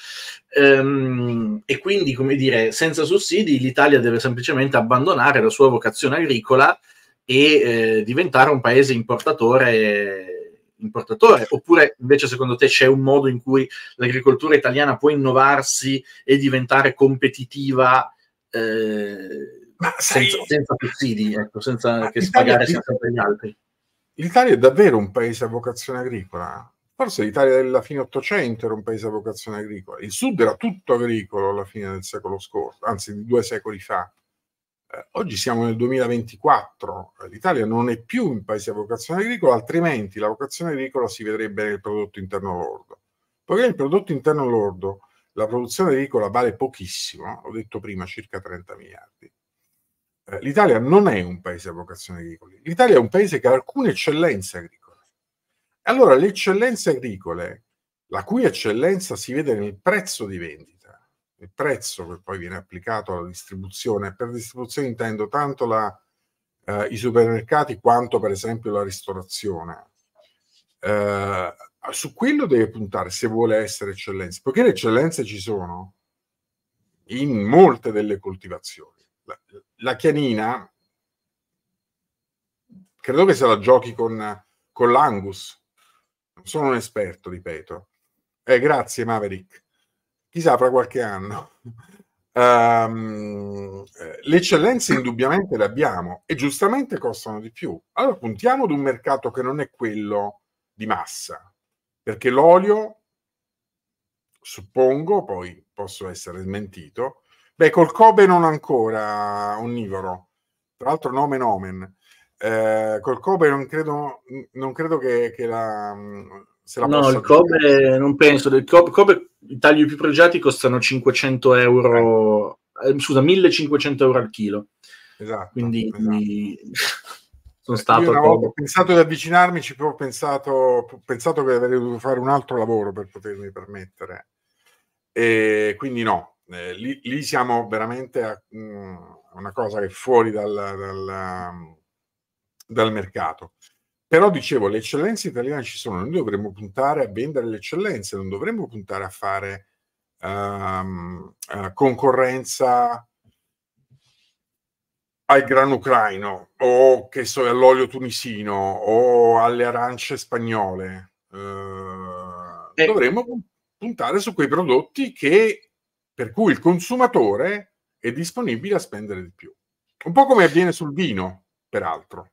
Ehm, e quindi, come dire, senza sussidi l'Italia deve semplicemente abbandonare la sua vocazione agricola e eh, diventare un paese importatore, importatore. Oppure, invece, secondo te c'è un modo in cui l'agricoltura italiana può innovarsi e diventare competitiva? eh, senza, sai, senza, sussidi, ecco, senza che spagare senza gli altri. L'Italia è davvero un paese a vocazione agricola. Forse l'Italia della fine Ottocento era un paese a vocazione agricola. Il sud era tutto agricolo alla fine del secolo scorso, anzi di due secoli fa. Eh, oggi siamo nel 2024, l'Italia non è più un paese a vocazione agricola, altrimenti la vocazione agricola si vedrebbe nel prodotto interno lordo. Poiché il prodotto interno lordo la produzione agricola vale pochissimo, ho detto prima, circa 30 miliardi. Eh, L'Italia non è un paese a vocazione agricola, l'Italia è un paese che ha alcune eccellenze agricole. Allora le eccellenze agricole, la cui eccellenza si vede nel prezzo di vendita, il prezzo che poi viene applicato alla distribuzione, per distribuzione intendo tanto la, eh, i supermercati quanto per esempio la ristorazione, eh, Ah, su quello deve puntare se vuole essere eccellenza, perché le eccellenze ci sono in molte delle coltivazioni. La, la chianina credo che se la giochi con, con l'Angus. Non sono un esperto, ripeto. Eh, grazie Maverick. Chissà fra qualche anno. Um, le eccellenze indubbiamente le abbiamo e giustamente costano di più. Allora puntiamo ad un mercato che non è quello di massa, perché l'olio, suppongo, poi posso essere smentito, beh, col Kobe non ancora onnivoro, tra l'altro nome nomen. Eh, col Kobe non credo, non credo che, che la, mm, se la no, possa il Kobe non penso. Del Kobe, Kobe, I tagli più pregiati costano 500 euro, eh. Eh, scusa, 1500 euro al chilo. Esatto, quindi esatto. sono eh, stato. Io una volta ho pensato di avvicinarmi, ci ho pensato, pensato che avrei dovuto fare un altro lavoro per potermi permettere. E quindi no, eh, lì, lì, siamo veramente a mh, mm, una cosa che è fuori dal, dal, mm, dal mercato. Però dicevo, le eccellenze italiane ci sono, noi dovremmo puntare a vendere le eccellenze, non dovremmo puntare a fare um, uh, concorrenza al grano ucraino o che so, all'olio tunisino o alle arance spagnole. Eh, eh. Dovremmo puntare su quei prodotti che, per cui il consumatore è disponibile a spendere di più. Un po' come avviene sul vino, peraltro.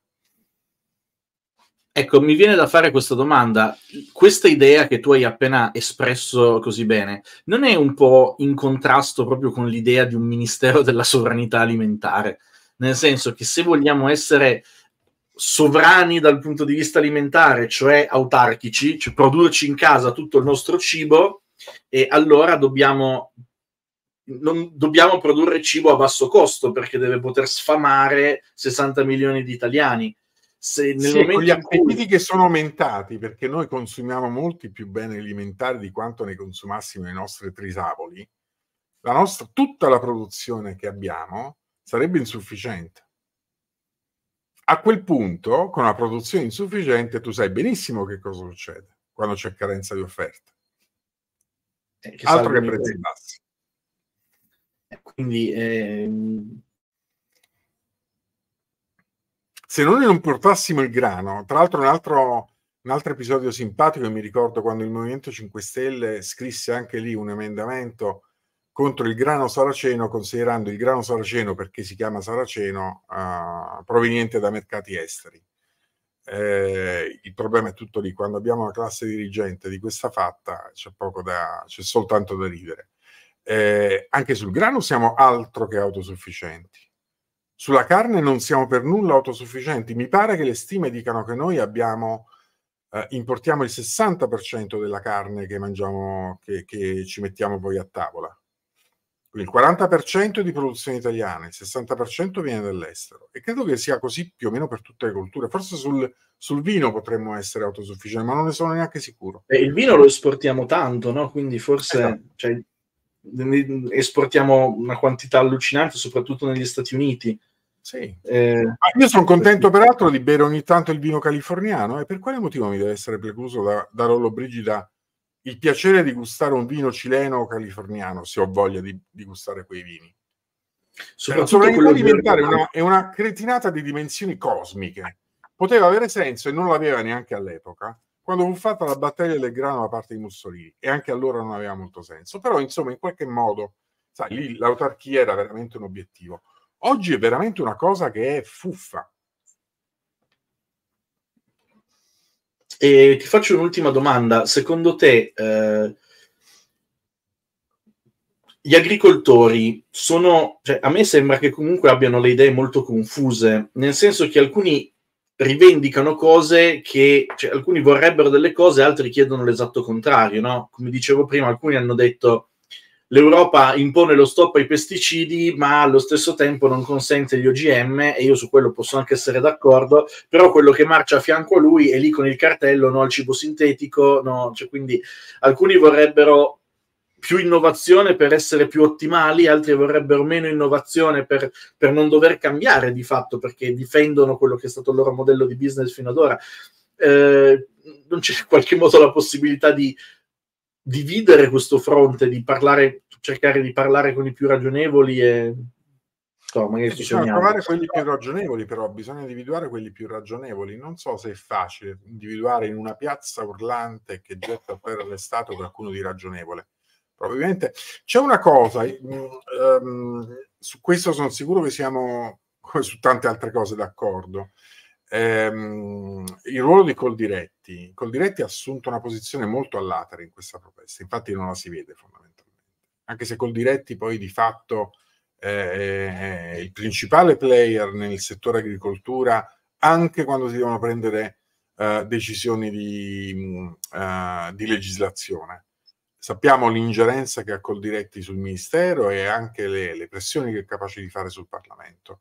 Ecco, mi viene da fare questa domanda. Questa idea che tu hai appena espresso così bene, non è un po' in contrasto proprio con l'idea di un ministero della sovranità alimentare? nel senso che se vogliamo essere sovrani dal punto di vista alimentare, cioè autarchici, cioè produrci in casa tutto il nostro cibo, e allora dobbiamo, non, dobbiamo produrre cibo a basso costo perché deve poter sfamare 60 milioni di italiani. Se nel sì, con gli appetiti cui... che sono aumentati perché noi consumiamo molti più beni alimentari di quanto ne consumassimo i nostri trisavoli, la nostra, tutta la produzione che abbiamo sarebbe insufficiente. A quel punto, con una produzione insufficiente, tu sai benissimo che cosa succede quando c'è carenza di offerta. Eh, che Altro che prezzi di... bassi. Eh, quindi... Ehm... Se noi non portassimo il grano, tra l'altro un altro, un altro episodio simpatico, mi ricordo quando il Movimento 5 Stelle scrisse anche lì un emendamento contro il grano saraceno, considerando il grano saraceno perché si chiama saraceno uh, proveniente da mercati esteri. Eh, il problema è tutto lì, quando abbiamo una classe dirigente di questa fatta c'è, poco da, c'è soltanto da ridere. Eh, anche sul grano siamo altro che autosufficienti. Sulla carne non siamo per nulla autosufficienti. Mi pare che le stime dicano che noi abbiamo Uh, importiamo il 60% della carne che mangiamo, che, che ci mettiamo poi a tavola il 40% è di produzione italiana, il 60% viene dall'estero. E credo che sia così più o meno per tutte le culture. Forse sul, sul vino potremmo essere autosufficienti, ma non ne sono neanche sicuro. E eh, il vino lo esportiamo tanto, no? Quindi forse esatto. cioè, esportiamo una quantità allucinante, soprattutto negli Stati Uniti. Sì. Eh, ah, io sono contento peraltro di bere ogni tanto il vino californiano. E per quale motivo mi deve essere precluso da, da Rollo Brigida il piacere di gustare un vino cileno o californiano, se ho voglia di, di gustare quei vini. Cioè, Soprattutto diventare una, è una cretinata di dimensioni cosmiche. Poteva avere senso e non l'aveva neanche all'epoca, quando fu fatta la battaglia del grano da parte di Mussolini, e anche allora non aveva molto senso. Però, insomma, in qualche modo, sai, lì l'autarchia era veramente un obiettivo. Oggi è veramente una cosa che è fuffa. E ti faccio un'ultima domanda. Secondo te eh, gli agricoltori sono... Cioè, a me sembra che comunque abbiano le idee molto confuse, nel senso che alcuni rivendicano cose che... Cioè, alcuni vorrebbero delle cose, altri chiedono l'esatto contrario, no? Come dicevo prima, alcuni hanno detto l'Europa impone lo stop ai pesticidi, ma allo stesso tempo non consente gli OGM, e io su quello posso anche essere d'accordo, però quello che marcia a fianco a lui è lì con il cartello no al cibo sintetico, no, cioè, quindi alcuni vorrebbero più innovazione per essere più ottimali, altri vorrebbero meno innovazione per, per non dover cambiare di fatto, perché difendono quello che è stato il loro modello di business fino ad ora. Eh, non c'è in qualche modo la possibilità di, dividere questo fronte, di parlare, cercare di parlare con i più ragionevoli e... No, magari ci bisogna trovare quelli più ragionevoli, però bisogna individuare quelli più ragionevoli. Non so se è facile individuare in una piazza urlante che getta a terra l'estate qualcuno di ragionevole. Probabilmente c'è una cosa, um, su questo sono sicuro che siamo, come su tante altre cose, d'accordo ehm, il ruolo di Coldiretti. Coldiretti ha assunto una posizione molto all'atere in questa proposta, infatti non la si vede fondamentalmente. Anche se Coldiretti poi di fatto eh, è il principale player nel settore agricoltura, anche quando si devono prendere eh, decisioni di, mh, eh, uh, di legislazione sappiamo l'ingerenza che ha Coldiretti sul Ministero e anche le, le, pressioni che è capace di fare sul Parlamento.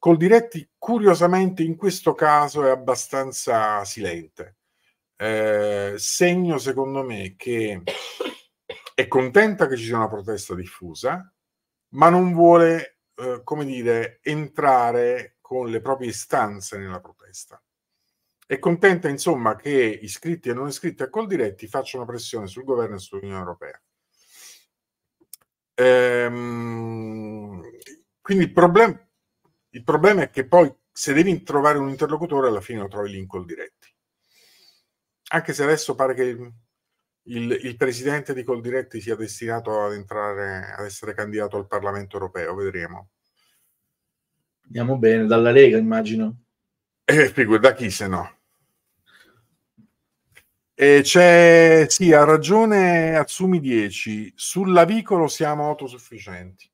Col diretti, curiosamente, in questo caso è abbastanza silente. Eh, segno, secondo me, che è contenta che ci sia una protesta diffusa, ma non vuole, eh, come dire, entrare con le proprie istanze nella protesta. È contenta, insomma, che iscritti e non iscritti a Col diretti facciano pressione sul governo e sull'Unione Europea. Ehm, quindi il problema il problema è che poi se devi trovare un interlocutore alla fine lo trovi lì in Coldiretti. Anche se adesso pare che il, il, presidente di Coldiretti sia destinato ad entrare, ad essere candidato al Parlamento europeo, vedremo. Andiamo bene, dalla Lega immagino. Eh, da chi se no? E c'è, sì, ha ragione Azzumi 10, sull'avicolo siamo autosufficienti.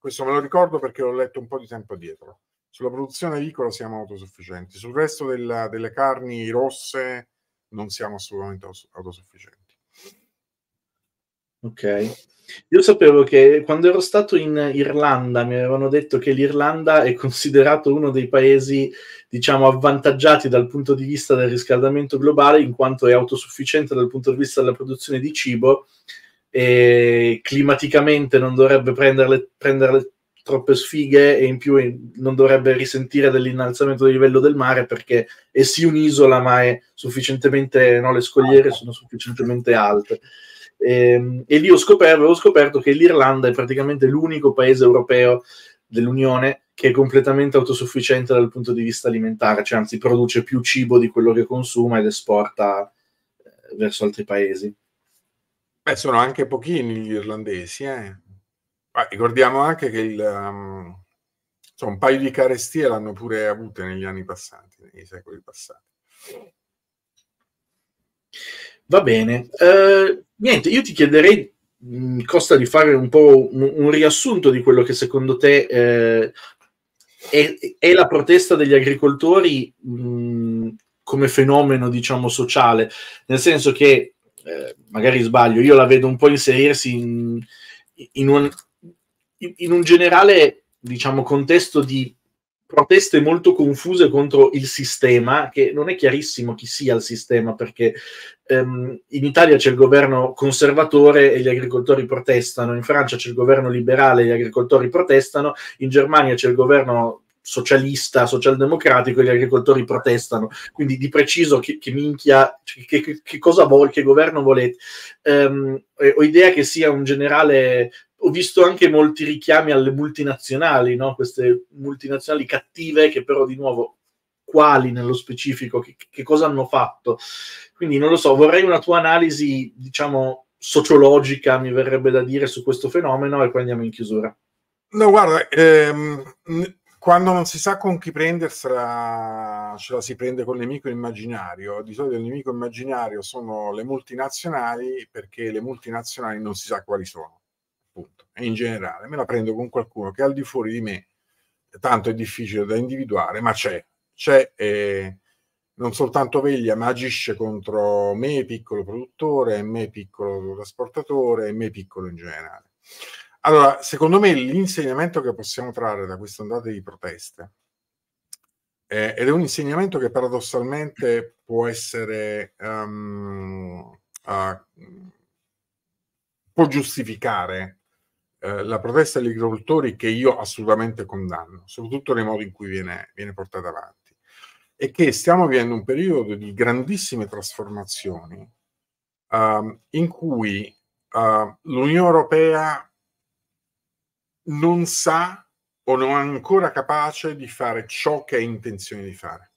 Questo me lo ricordo perché l'ho letto un po' di tempo dietro. Sulla produzione agricola siamo autosufficienti, sul resto della, delle carni rosse non siamo assolutamente autosufficienti. Ok. Io sapevo che quando ero stato in Irlanda mi avevano detto che l'Irlanda è considerato uno dei paesi, diciamo, avvantaggiati dal punto di vista del riscaldamento globale, in quanto è autosufficiente dal punto di vista della produzione di cibo, e climaticamente non dovrebbe prenderle, prenderle troppe sfighe e in più non dovrebbe risentire dell'innalzamento del livello del mare perché è sì un'isola ma è sufficientemente, no, le scogliere sono sufficientemente alte. E, ehm, e lì ho scoperto, avevo scoperto che l'Irlanda è praticamente l'unico paese europeo dell'Unione che è completamente autosufficiente dal punto di vista alimentare, cioè anzi produce più cibo di quello che consuma ed esporta eh, verso altri paesi. Beh, sono anche pochini gli irlandesi, eh. Ma ricordiamo anche che il, um, ehm, insomma, un paio di carestie l'hanno pure avute negli anni passati, nei secoli passati. Va bene. Uh, niente, io ti chiederei, mh, mhmm, Costa, di fare un po' un, un, riassunto di quello che secondo te eh, è, è, la protesta degli agricoltori mh, mhmm, come fenomeno, diciamo, sociale. Nel senso che eh, magari sbaglio, io la vedo un po' inserirsi in, in, un, in un generale, diciamo, contesto di proteste molto confuse contro il sistema, che non è chiarissimo chi sia il sistema, perché um, in Italia c'è il governo conservatore e gli agricoltori protestano, in Francia c'è il governo liberale e gli agricoltori protestano, in Germania c'è il governo socialista, socialdemocratico gli agricoltori protestano. Quindi di preciso che, che minchia, cioè che, che, che cosa vuoi, che governo volete. Um, ho idea che sia un generale ho visto anche molti richiami alle multinazionali, no? queste multinazionali cattive che però di nuovo quali nello specifico, che, che, cosa hanno fatto. Quindi non lo so, vorrei una tua analisi, diciamo, sociologica, mi verrebbe da dire, su questo fenomeno e poi andiamo in chiusura. No, guarda, ehm, quando non si sa con chi prendersela, ce la si prende col nemico immaginario. Di solito il nemico immaginario sono le multinazionali, perché le multinazionali non si sa quali sono, appunto. E in generale me la prendo con qualcuno che al di fuori di me, tanto è difficile da individuare, ma c'è, c'è e non soltanto veglia, ma agisce contro me, piccolo produttore, me, piccolo trasportatore, me, piccolo in generale. Allora, secondo me l'insegnamento che possiamo trarre da questa ondata di proteste, eh, ed è un insegnamento che paradossalmente può essere, um, uh, può giustificare eh, la protesta degli agricoltori che io assolutamente condanno, soprattutto nei modi in cui viene, viene portata avanti, è che stiamo vivendo un periodo di grandissime trasformazioni um, in cui uh, l'Unione Europea non sa o non è ancora capace di fare ciò che ha intenzione di fare.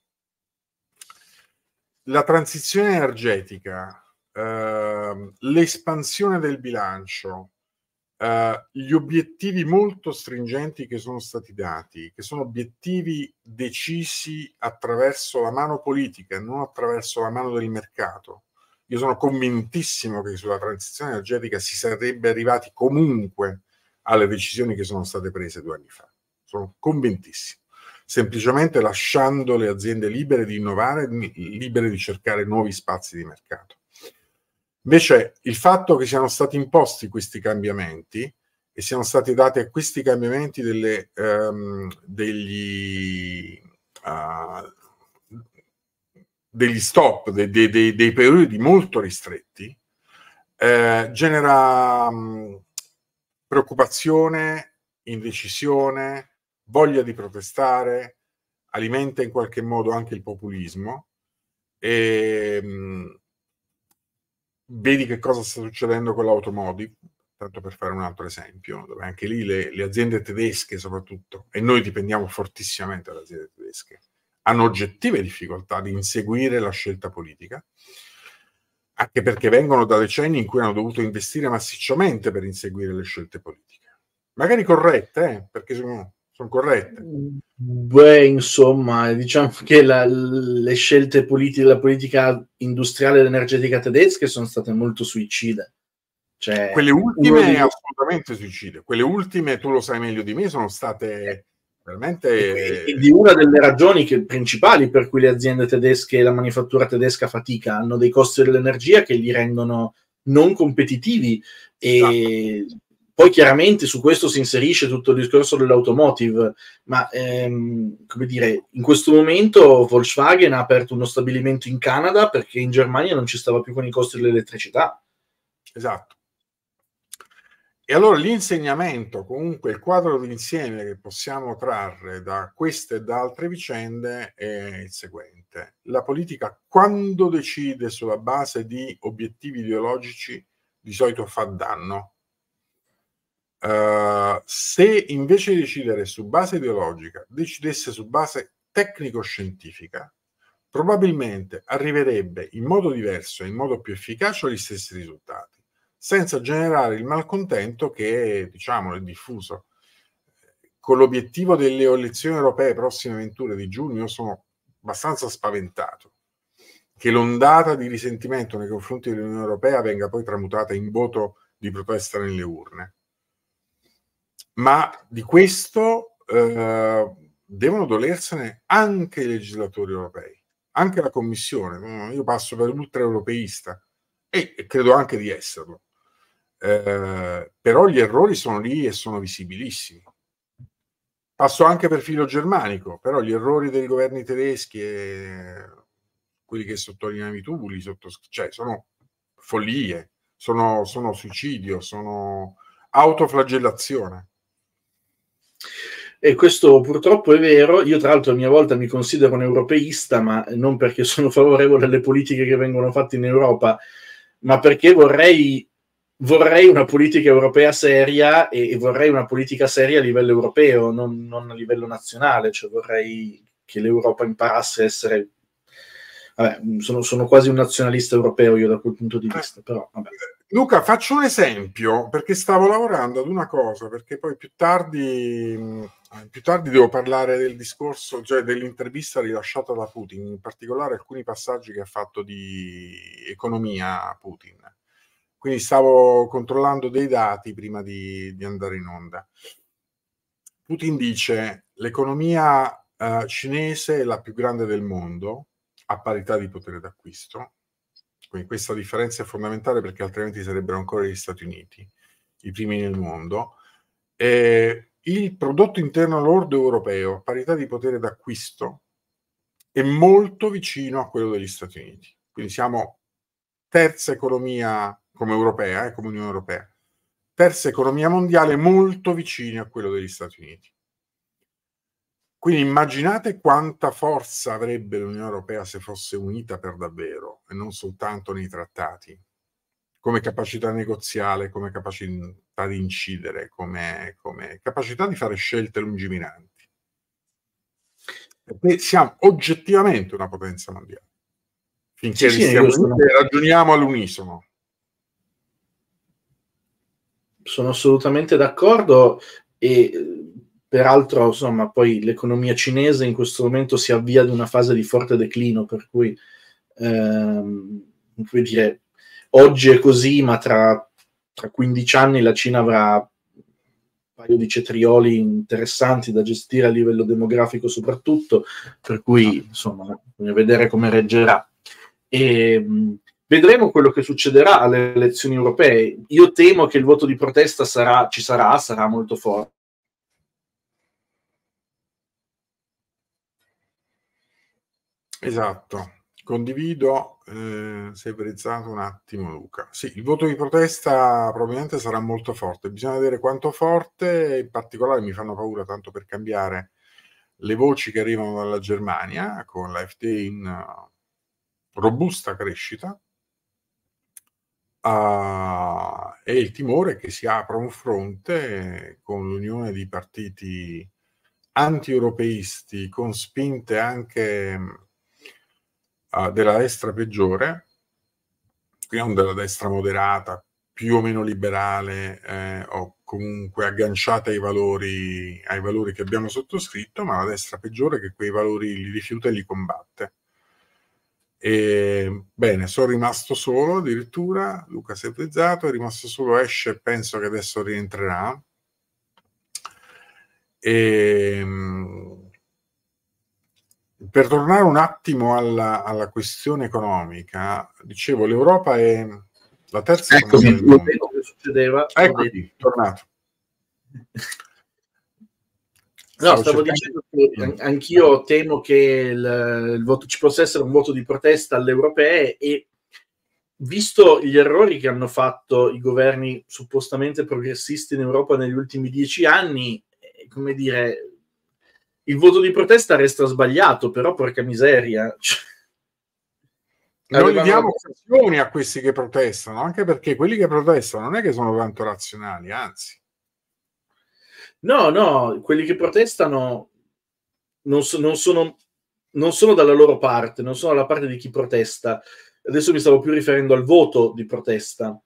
La transizione energetica, eh, l'espansione del bilancio, eh, gli obiettivi molto stringenti che sono stati dati, che sono obiettivi decisi attraverso la mano politica, non attraverso la mano del mercato. Io sono convintissimo che sulla transizione energetica si sarebbe arrivati comunque alle decisioni che sono state prese due anni fa. Sono convintissimo. Semplicemente lasciando le aziende libere di innovare, libere di cercare nuovi spazi di mercato. Invece il fatto che siano stati imposti questi cambiamenti e siano stati dati a questi cambiamenti delle, um, degli, uh, degli, stop, dei, dei, dei, periodi molto ristretti, eh, genera um, preoccupazione, indecisione, voglia di protestare, alimenta in qualche modo anche il populismo. E, ehm, mh, vedi che cosa sta succedendo con l'automotive, tanto per fare un altro esempio, dove anche lì le, le aziende tedesche soprattutto, e noi dipendiamo fortissimamente dalle aziende tedesche, hanno oggettive difficoltà di inseguire la scelta politica anche perché vengono da decenni in cui hanno dovuto investire massicciamente per inseguire le scelte politiche. Magari corrette, eh, perché sono, sono, corrette. Beh, insomma, diciamo che la, le scelte politiche, della politica industriale ed energetica tedesca sono state molto suicide. Cioè, quelle ultime di... assolutamente suicide, quelle ultime, tu lo sai meglio di me, sono state Veramente... E quindi una delle ragioni che, principali per cui le aziende tedesche e la manifattura tedesca fatica hanno dei costi dell'energia che li rendono non competitivi e esatto. poi chiaramente su questo si inserisce tutto il discorso dell'automotive, ma ehm, come dire, in questo momento Volkswagen ha aperto uno stabilimento in Canada perché in Germania non ci stava più con i costi dell'elettricità. Esatto. E allora l'insegnamento, comunque il quadro d'insieme che possiamo trarre da queste e da altre vicende è il seguente. La politica quando decide sulla base di obiettivi ideologici di solito fa danno. Uh, se invece di decidere su base ideologica decidesse su base tecnico-scientifica, probabilmente arriverebbe in modo diverso e in modo più efficace agli stessi risultati senza generare il malcontento che diciamo, è diffuso. Con l'obiettivo delle elezioni europee prossime venture di giugno sono abbastanza spaventato che l'ondata di risentimento nei confronti dell'Unione Europea venga poi tramutata in voto di protesta nelle urne. Ma di questo eh, devono dolersene anche i legislatori europei, anche la Commissione. Io passo per l'ultraeuropeista e credo anche di esserlo. Eh, però gli errori sono lì e sono visibilissimi. Passo anche per filo germanico, però gli errori dei governi tedeschi e quelli che sottolineavi tu, li sottos- cioè, sono follie, sono, sono suicidio, sono autoflagellazione. E questo purtroppo è vero. Io, tra l'altro, a mia volta mi considero un europeista, ma non perché sono favorevole alle politiche che vengono fatte in Europa, ma perché vorrei vorrei una politica europea seria e, e, vorrei una politica seria a livello europeo, non, non, a livello nazionale, cioè vorrei che l'Europa imparasse a essere... Vabbè, sono, sono quasi un nazionalista europeo io da quel punto di vista, però vabbè. Luca, faccio un esempio perché stavo lavorando ad una cosa, perché poi più tardi, più tardi devo parlare del discorso, cioè dell'intervista rilasciata da Putin, in particolare alcuni passaggi che ha fatto di economia Putin. Quindi stavo controllando dei dati prima di, di andare in onda. Putin dice l'economia eh, cinese è la più grande del mondo a parità di potere d'acquisto. Quindi questa differenza è fondamentale perché altrimenti sarebbero ancora gli Stati Uniti, i primi nel mondo. E il prodotto interno lordo europeo a parità di potere d'acquisto è molto vicino a quello degli Stati Uniti. Quindi siamo terza economia come europea e eh, come Unione Europea. Terza economia mondiale molto vicina a quella degli Stati Uniti. Quindi immaginate quanta forza avrebbe l'Unione Europea se fosse unita per davvero e non soltanto nei trattati, come capacità negoziale, come capacità di incidere, come, come capacità di fare scelte lungimiranti. E siamo oggettivamente una potenza mondiale. Finché sì, sì, ragioniamo all'unisono sono assolutamente d'accordo e eh, peraltro insomma poi l'economia cinese in questo momento si avvia ad una fase di forte declino per cui ehm, dire, oggi è così ma tra, tra 15 anni la Cina avrà paio di cetrioli interessanti da gestire a livello demografico soprattutto, per cui ah. insomma bisogna vedere come reggerà. E, ehm, Vedremo quello che succederà alle elezioni europee. Io temo che il voto di protesta sarà, ci sarà, sarà molto forte. Esatto, condivido, eh, sei brezzato un attimo Luca. Sì, il voto di protesta probabilmente sarà molto forte, bisogna vedere quanto forte, in particolare mi fanno paura tanto per cambiare le voci che arrivano dalla Germania con la FT in eh, robusta crescita, uh, e il timore che si apra un fronte con l'unione di partiti anti-europeisti con spinte anche uh, della destra peggiore, qui non della destra moderata, più o meno liberale eh, o comunque agganciata ai valori, ai valori che abbiamo sottoscritto, ma la destra peggiore che quei valori li rifiuta e li combatte. E, ehm, bene, sono rimasto solo addirittura, Luca si è atteggiato, è rimasto solo Esce, penso che adesso rientrerà. E, ehm, per tornare un attimo alla, alla questione economica, dicevo, l'Europa è la terza Eccomi, economia del mondo. tornato. No, stavo dicendo che anch'io temo che il, il voto, ci possa essere un voto di protesta alle europee e visto gli errori che hanno fatto i governi suppostamente progressisti in Europa negli ultimi dieci anni, eh, come dire, il voto di protesta resta sbagliato, però porca miseria. Cioè, non gli diamo occasioni a questi che protestano, anche perché quelli che protestano non è che sono tanto razionali, anzi No, no, quelli che protestano non, so, non, sono, non, sono, dalla loro parte, non sono dalla parte di chi protesta. Adesso mi stavo più riferendo al voto di protesta.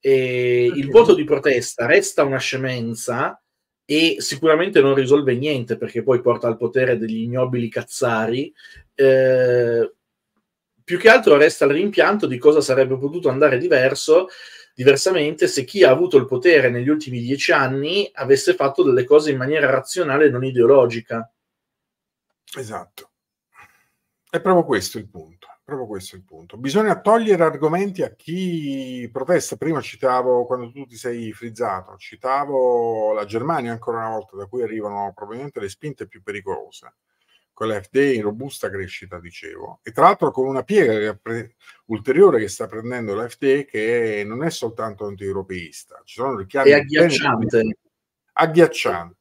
E il voto di protesta resta una scemenza e sicuramente non risolve niente perché poi porta al potere degli ignobili cazzari. Eh, più che altro resta il rimpianto di cosa sarebbe potuto andare diverso Diversamente, se chi ha avuto il potere negli ultimi dieci anni avesse fatto delle cose in maniera razionale e non ideologica. Esatto. È proprio questo il punto. Proprio questo il punto. Bisogna togliere argomenti a chi protesta. Prima citavo, quando tu ti sei frizzato, citavo la Germania ancora una volta, da cui arrivano probabilmente le spinte più pericolose quella FDE in robusta crescita, dicevo, e tra l'altro con una piega ulteriore che sta prendendo la FDE che non è soltanto anti-europeista, ci sono richiami... È agghiacciante. Di... Agghiacciante,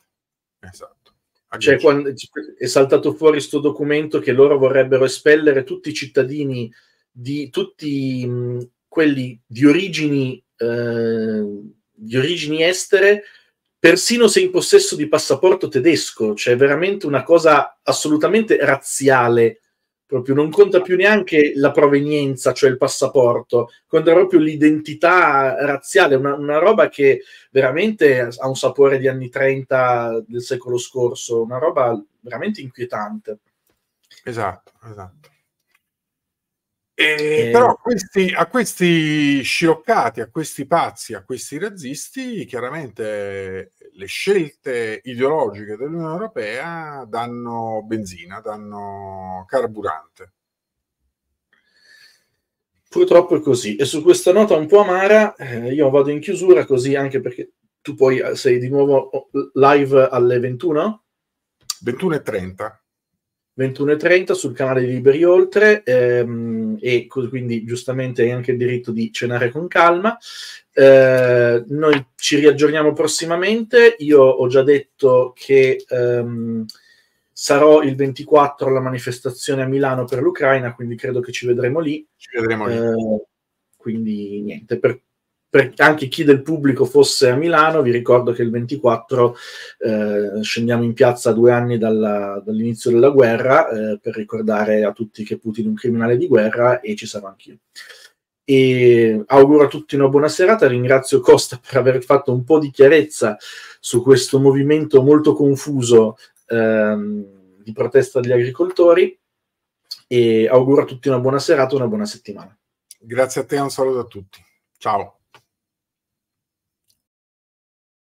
esatto. Agghiacciante. Cioè, quando è saltato fuori questo documento che loro vorrebbero espellere tutti i cittadini di tutti mh, quelli di origini, eh, di origini estere persino se in possesso di passaporto tedesco, cioè veramente una cosa assolutamente razziale, proprio non conta più neanche la provenienza, cioè il passaporto, conta proprio l'identità razziale, una, una roba che veramente ha un sapore di anni 30 del secolo scorso, una roba veramente inquietante. Esatto, esatto. E, eh... Però questi, a questi sciroccati, a questi pazzi, a questi razzisti, chiaramente le scelte ideologiche dell'Unione Europea danno benzina, danno carburante. Purtroppo è così. E su questa nota un po' amara, eh, io vado in chiusura così anche perché tu poi eh, sei di nuovo oh, live alle 21? 21.30. 21.30 sul canale di Liberi Oltre ehm, e quindi giustamente hai anche il diritto di cenare con calma. Eh, noi ci riaggiorniamo prossimamente. Io ho già detto che ehm, sarò il 24 alla manifestazione a Milano per l'Ucraina, quindi credo che ci vedremo lì. Ci vedremo lì. Eh, quindi niente, per anche chi del pubblico fosse a Milano, vi ricordo che il 24 eh, scendiamo in piazza due anni dalla, dall'inizio della guerra eh, per ricordare a tutti che Putin è un criminale di guerra e ci sarò anch'io. E auguro a tutti una buona serata, ringrazio Costa per aver fatto un po' di chiarezza su questo movimento molto confuso ehm, di protesta degli agricoltori e auguro a tutti una buona serata e una buona settimana. Grazie a te, un saluto a tutti. Ciao.